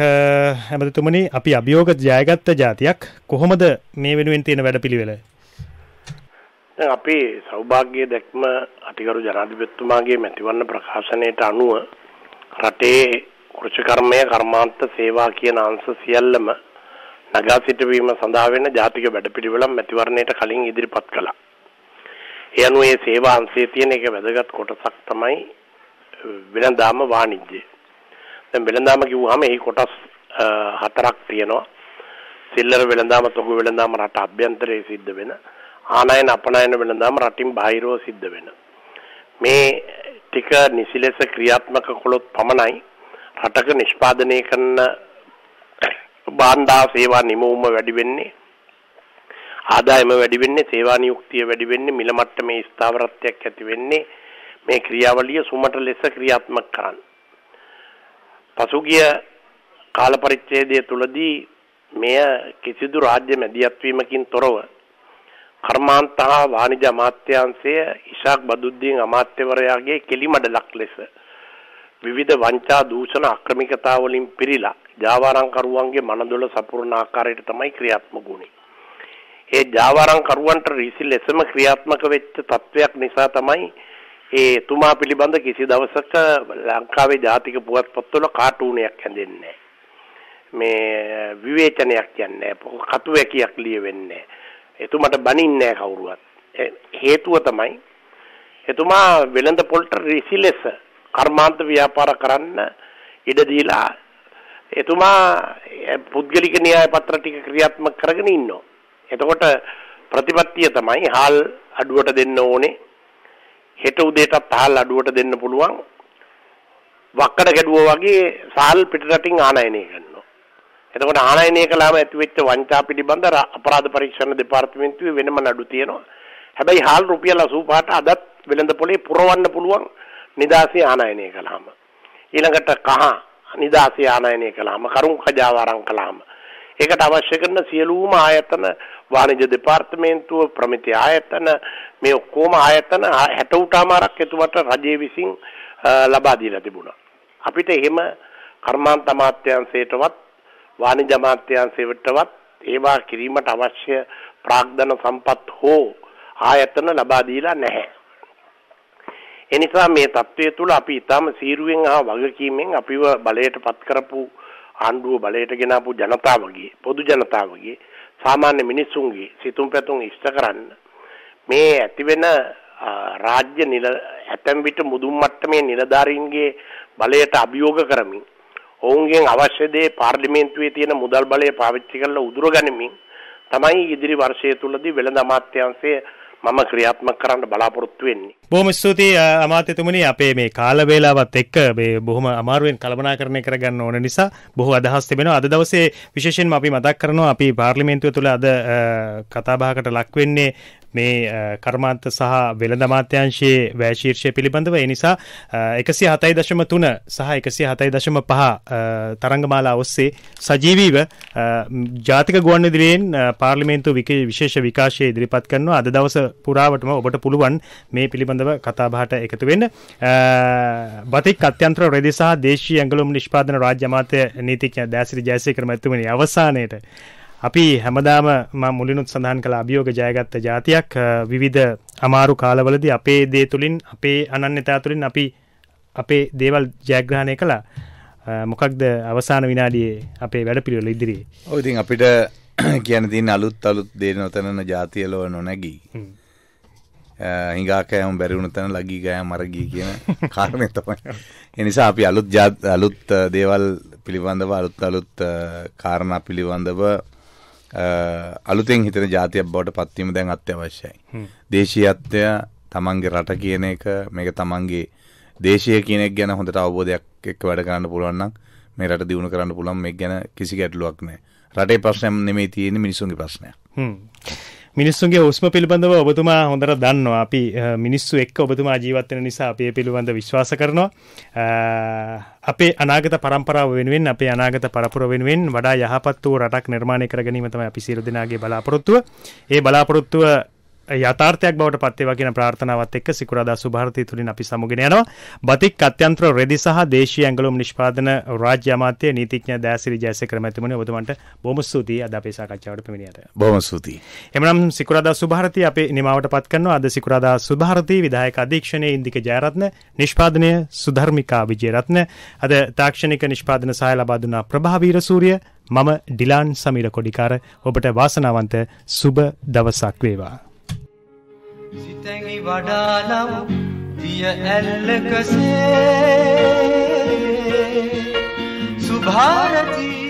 හැමතුමනි අපි අභියෝග ජයගත්ත ජාතියක් කොහොමද මේ වෙනුවෙන් තියෙන වැඩපිළිවෙල අපේ සෞභාග්‍ය දැක්ම අතිකරු ජනාධිපතිතුමාගේ මැතිවන්න ප්‍රකාශනයට අනුව රටේ කෘෂිකර්මය කර්මාන්ත සේවා කියන අංශ සියල්ලම නගා සිටවීම සඳහා වෙන ජාතික වැඩපිළිවෙලක් මැතිවරණයට කලින් ඉදිරිපත් කළා. ඒ අනුව ඒ සේවා අංශයේ තියෙන එක වැදගත් කොටසක් තමයි වෙනදාම වාණිජ්‍යය. දැන් වෙළඳාම කිව්වහම එහි කොටස් හතරක් තියෙනවා සිල්ලර වෙළඳාම තොගු වෙළඳාම රට අභ්‍යන්තරයේ සිද්ධ වෙන ආනයන අපනයන වෙළඳාම රටින් බාහිරව සිද්ධ වෙන මේ ටික නිසි ලෙස ක්‍රියාත්මක කළොත් පමණයි රටක නිෂ්පාදනය කරන බාන්දා සේවා නිමවුම වැඩි වෙන්නේ ආදායම වැඩි වෙන්නේ සේවා නියුක්තිය වැඩි වෙන්නේ මිල මට්ටමේ ස්ථාවරත්වයක් ඇති වෙන්නේ මේ ක්‍රියාවලිය සුමට ලෙස ක්‍රියාත්මක කරන්න පසුගිය කාල පරිච්ඡේදය තුලදී මෙය කිසිදු රාජ්‍ය මැදිහත් වීමකින් තොරව කර්මාන්ත හා වාණිජ අමාත්‍යාංශය ඉෂාක් බදුද්දීන් අමාත්‍යවරයාගේ කෙලිමඩලක් ලෙස විවිධ වංචා දූෂණ අක්‍රමිකතා වලින් පිරීලා ජාවාරම්කරුවන්ගේ මනදොල සපුරන ආකාරයට තමයි ක්‍රියාත්මක වුනේ. ඒ ජාවාරම්කරුවන්ට රීසි ලෙසම ක්‍රියාත්මක වෙච්ච තත්වයක් නිසා තමයි ඒ තුමා පිළිබඳ කිසි දවසක ලංකාවේ ජාතික පුවත්පත්වල කාටුනයක් හැදෙන්නේ මේ විවේචනයක් කියන්නේ කතුවැකියක් ලියවෙන්නේ එතුමට බනින්නේ කවුරුවත් හේතුව තමයි එතුමා වෙළඳ පොල්ට රිසිලෙස කර්මාන්ත ව්‍යාපාර කරන්න ඉඩ දීලා එතුමා පුද්ගලික න්‍යාය පත්‍ර ටික ක්‍රියාත්මක කරගෙන ඉන්නවා. එතකොට ප්‍රතිපත්තිය තමයි හාල් අඩුවට දෙන්න ඕනේ හෙට උදේටත් තහල් අඩුවට දෙන්න පුළුවන්. වක්කඩ ගැඩුවා වගේ සාල් පිටරටින් ආනයනය කරනවා. එතකොට ආනයනය කළාම ඇතිවෙච්ච වංචා පිළිබඳ අපරාධ පරීක්ෂණ දෙපාර්තමේන්තුවේ වෙනම නඩු තියෙනවා. හැබැයි හාල් රුපියල් 85ට අදත් වෙළඳ පොලේ පුරවන්න පුළුවන් නිදාසි ආනයනය කළාම. ඊළඟට කහ නිදාසි ආනයනය කළාම කරුම් කජාව අරන් කළාම ඒකට අවශ්‍ය කරන සියලුම ආයතන වාණිජ දෙපාර්තමේන්තුව ප්‍රමිති ආයතන මේ ඔක්කොම ආයතන 60 උටමාරක් එතුමට රජයේ විසින් ලබා දීලා තිබුණා. අපිට එහෙම කර්මාන්ත අමාත්‍යාංශයටවත් වාණිජ අමාත්‍යාංශයටවත් ඒවා කිරීමට අවශ්‍ය ප්‍රාග්ධන සම්පත් හෝ ආයතන ලබා දීලා නැහැ. එනිසා මේ தත්වය තුළ අපි ඊටම සීරුවෙන් ආ වගකීමෙන් අපිව බලයට පත් කරපු ආණ්ඩුව බලයට ගෙනාපු ජනතාවගේ පොදු ජනතාවගේ සාමාන්‍ය මිනිසුන්ගේ සිතුම් පැතුම් ඉෂ්ට කරන්න මේ ඇතිවෙන රාජ්‍ය නිල ඇතැම් විට මුදුන් මට්ටමේ නිලධාරීන්ගේ බලයට අභියෝග කරමින් ඔවුන්ගෙන් අවශ්‍ය දේ පාර්ලිමේන්තුවේ තියෙන මුදල් බලය පාවිච්චි කරලා උදුර ගනිමින් තමයි ඉදිරි වර්ෂය තුලදී වෙළඳ අමාත්‍යාංශයේ මම ක්‍රියාත්මක කරන්න බලාපොරොත්තු වෙන්නේ. බොහොම ස්තුතියි අමාත්‍යතුමනි අපේ මේ කාල වේලාවත් එක්ක මේ බොහොම අමාරුවෙන් කලබනාකරණය කරගන්න ඕන නිසා බොහෝ අදහස් තිබෙනවා. අද දවසේ විශේෂයෙන්ම අපි මතක් කරනවා අපි පාර්ලිමේන්තුව තුළ අද කතාබහකට ලක් වෙන්නේ මේ කර්මාන්ත සහ වෙළඳ අමාත්‍යාංශයේ වැය ශීර්ෂය පිළිබඳව ඒ නිසා 107.3 සහ 107.5 තරංගමාලා ඔස්සේ සජීවීව ජාතික ගුවන්විදුලියෙන් පාර්ලිමේන්තු විශේෂ විකාශය ඉදිරිපත් කරනවා අද දවස පුරාවටම ඔබට පුළුවන් මේ පිළිබඳව කතා බහට එකතු වෙන්න. බතික් අත්‍යන්තර රෙදි සහ දේශීය ඇඟලුම් නිෂ්පාදන රාජ්‍ය අමාත්‍ය නීතිඥ දෑසිරි ජයසේකර මැතිතුමනි අවසානයේට අපි හැමදාම මම මුලිනුත් සඳහන් කළ අභියෝග ජයගත්ත જાතියක් විවිධ අමාරු කාලවලදී අපේ දේ තුලින් අපේ අනන්‍යතාව තුලින් අපි අපේ දේවල් ජයග්‍රහණය කළා. මොකක්ද අවසාන විනාඩියේ අපේ වැඩපිළිවෙල ඉදිරියේ. ඔව් ඉතින් අපිට (clears throat) කියන්න තියෙන අලුත් අලුත් දේ නොතනන ජාතිය ලෝ නොනැගී. හිඟාකෑම බැරි වුණ තැන ලගී ගෑම මරගී කියන (laughs) කාරණේ තමයි. ඒ නිසා අපි අලුත් අලුත් දේවල් පිළිබඳව අලුත් අලුත් කාරණා පිළිබඳව අලුතෙන් හිතන ජාතියක් බවට පත්වීම දැන් අත්‍යවශ්‍යයි. දේශීයත්වය තමන්ගේ රට කියන එක මේක තමන්ගේ දේශය කියනෙක් ගැන හොඳට අවබෝධයක් එක් වැඩ කරන්න පුළුවන්නම් මේ රට දියුණු කරන්න පුළුවන් මේ ගැන කිසි ගැටලුවක් නෑ රටේ ප්‍රශ්නයම් නෙමේ තියෙන මිනිසුන්ගේ ප්‍රශ්නය මිනිස්සුන්ගේ හුස්ම පිළිබඳව ඔබතුමා හොඳට දන්නවා. අපි මිනිස්සු එක්ක ඔබතුමා ජීවත් වෙන නිසා අපි ඒ පිළිබඳ විශ්වාස කරනවා. අපේ අනාගත પરම්පරාව වෙනුවෙන් අපේ අනාගත පරපුර වෙනුවෙන් වඩා යහපත් වූ රටක් නිර්මාණය කර ගැනීම තමයි අපි සියලු දෙනාගේ බලාපොරොත්තුව. ඒ බලාපොරොත්තුව යථාර්ථයක් බවට පත්වේවා කියන ප්‍රාර්ථනාවත් එක්ක සිකුරාදා සුභාරතී තුලින් අපි සමුගෙන යනවා. බතික් අත්‍යන්තර රෙදි සහ දේශීය ඇඟලුම් නිෂ්පාදන රාජ්‍ය අමාත්‍ය නීතිඥ දයාසිරි ජයසේකර මැතිතුමනි ඔබතුමන්ට බොහොම ස්තුතියි අද අපේ සාකච්ඡාවට පැමිණියට. බොහොම ස්තුතියි. එමනම් සිකුරාදා සුභාරතී අපේ නිමාවට පත් කරනවා. අද සිකුරාදා සුභාරතී විධායක අධීක්ෂණයේ ඉන්දික ජයරත්න, නිෂ්පාදනය සුධර්මිකා විජයරත්න, අද තාක්ෂණික නිෂ්පාදන සහාය ලබා දුන්නා ප්‍රභාවීර සූර්ය මම ඩිලාන් සමීර කොඩිකාර ඔබට වාසනාවන්ත සුබ දවසක් වේවා සිතැඟි වඩානම් දිය ඇල්ලකසේ සුභාරතිී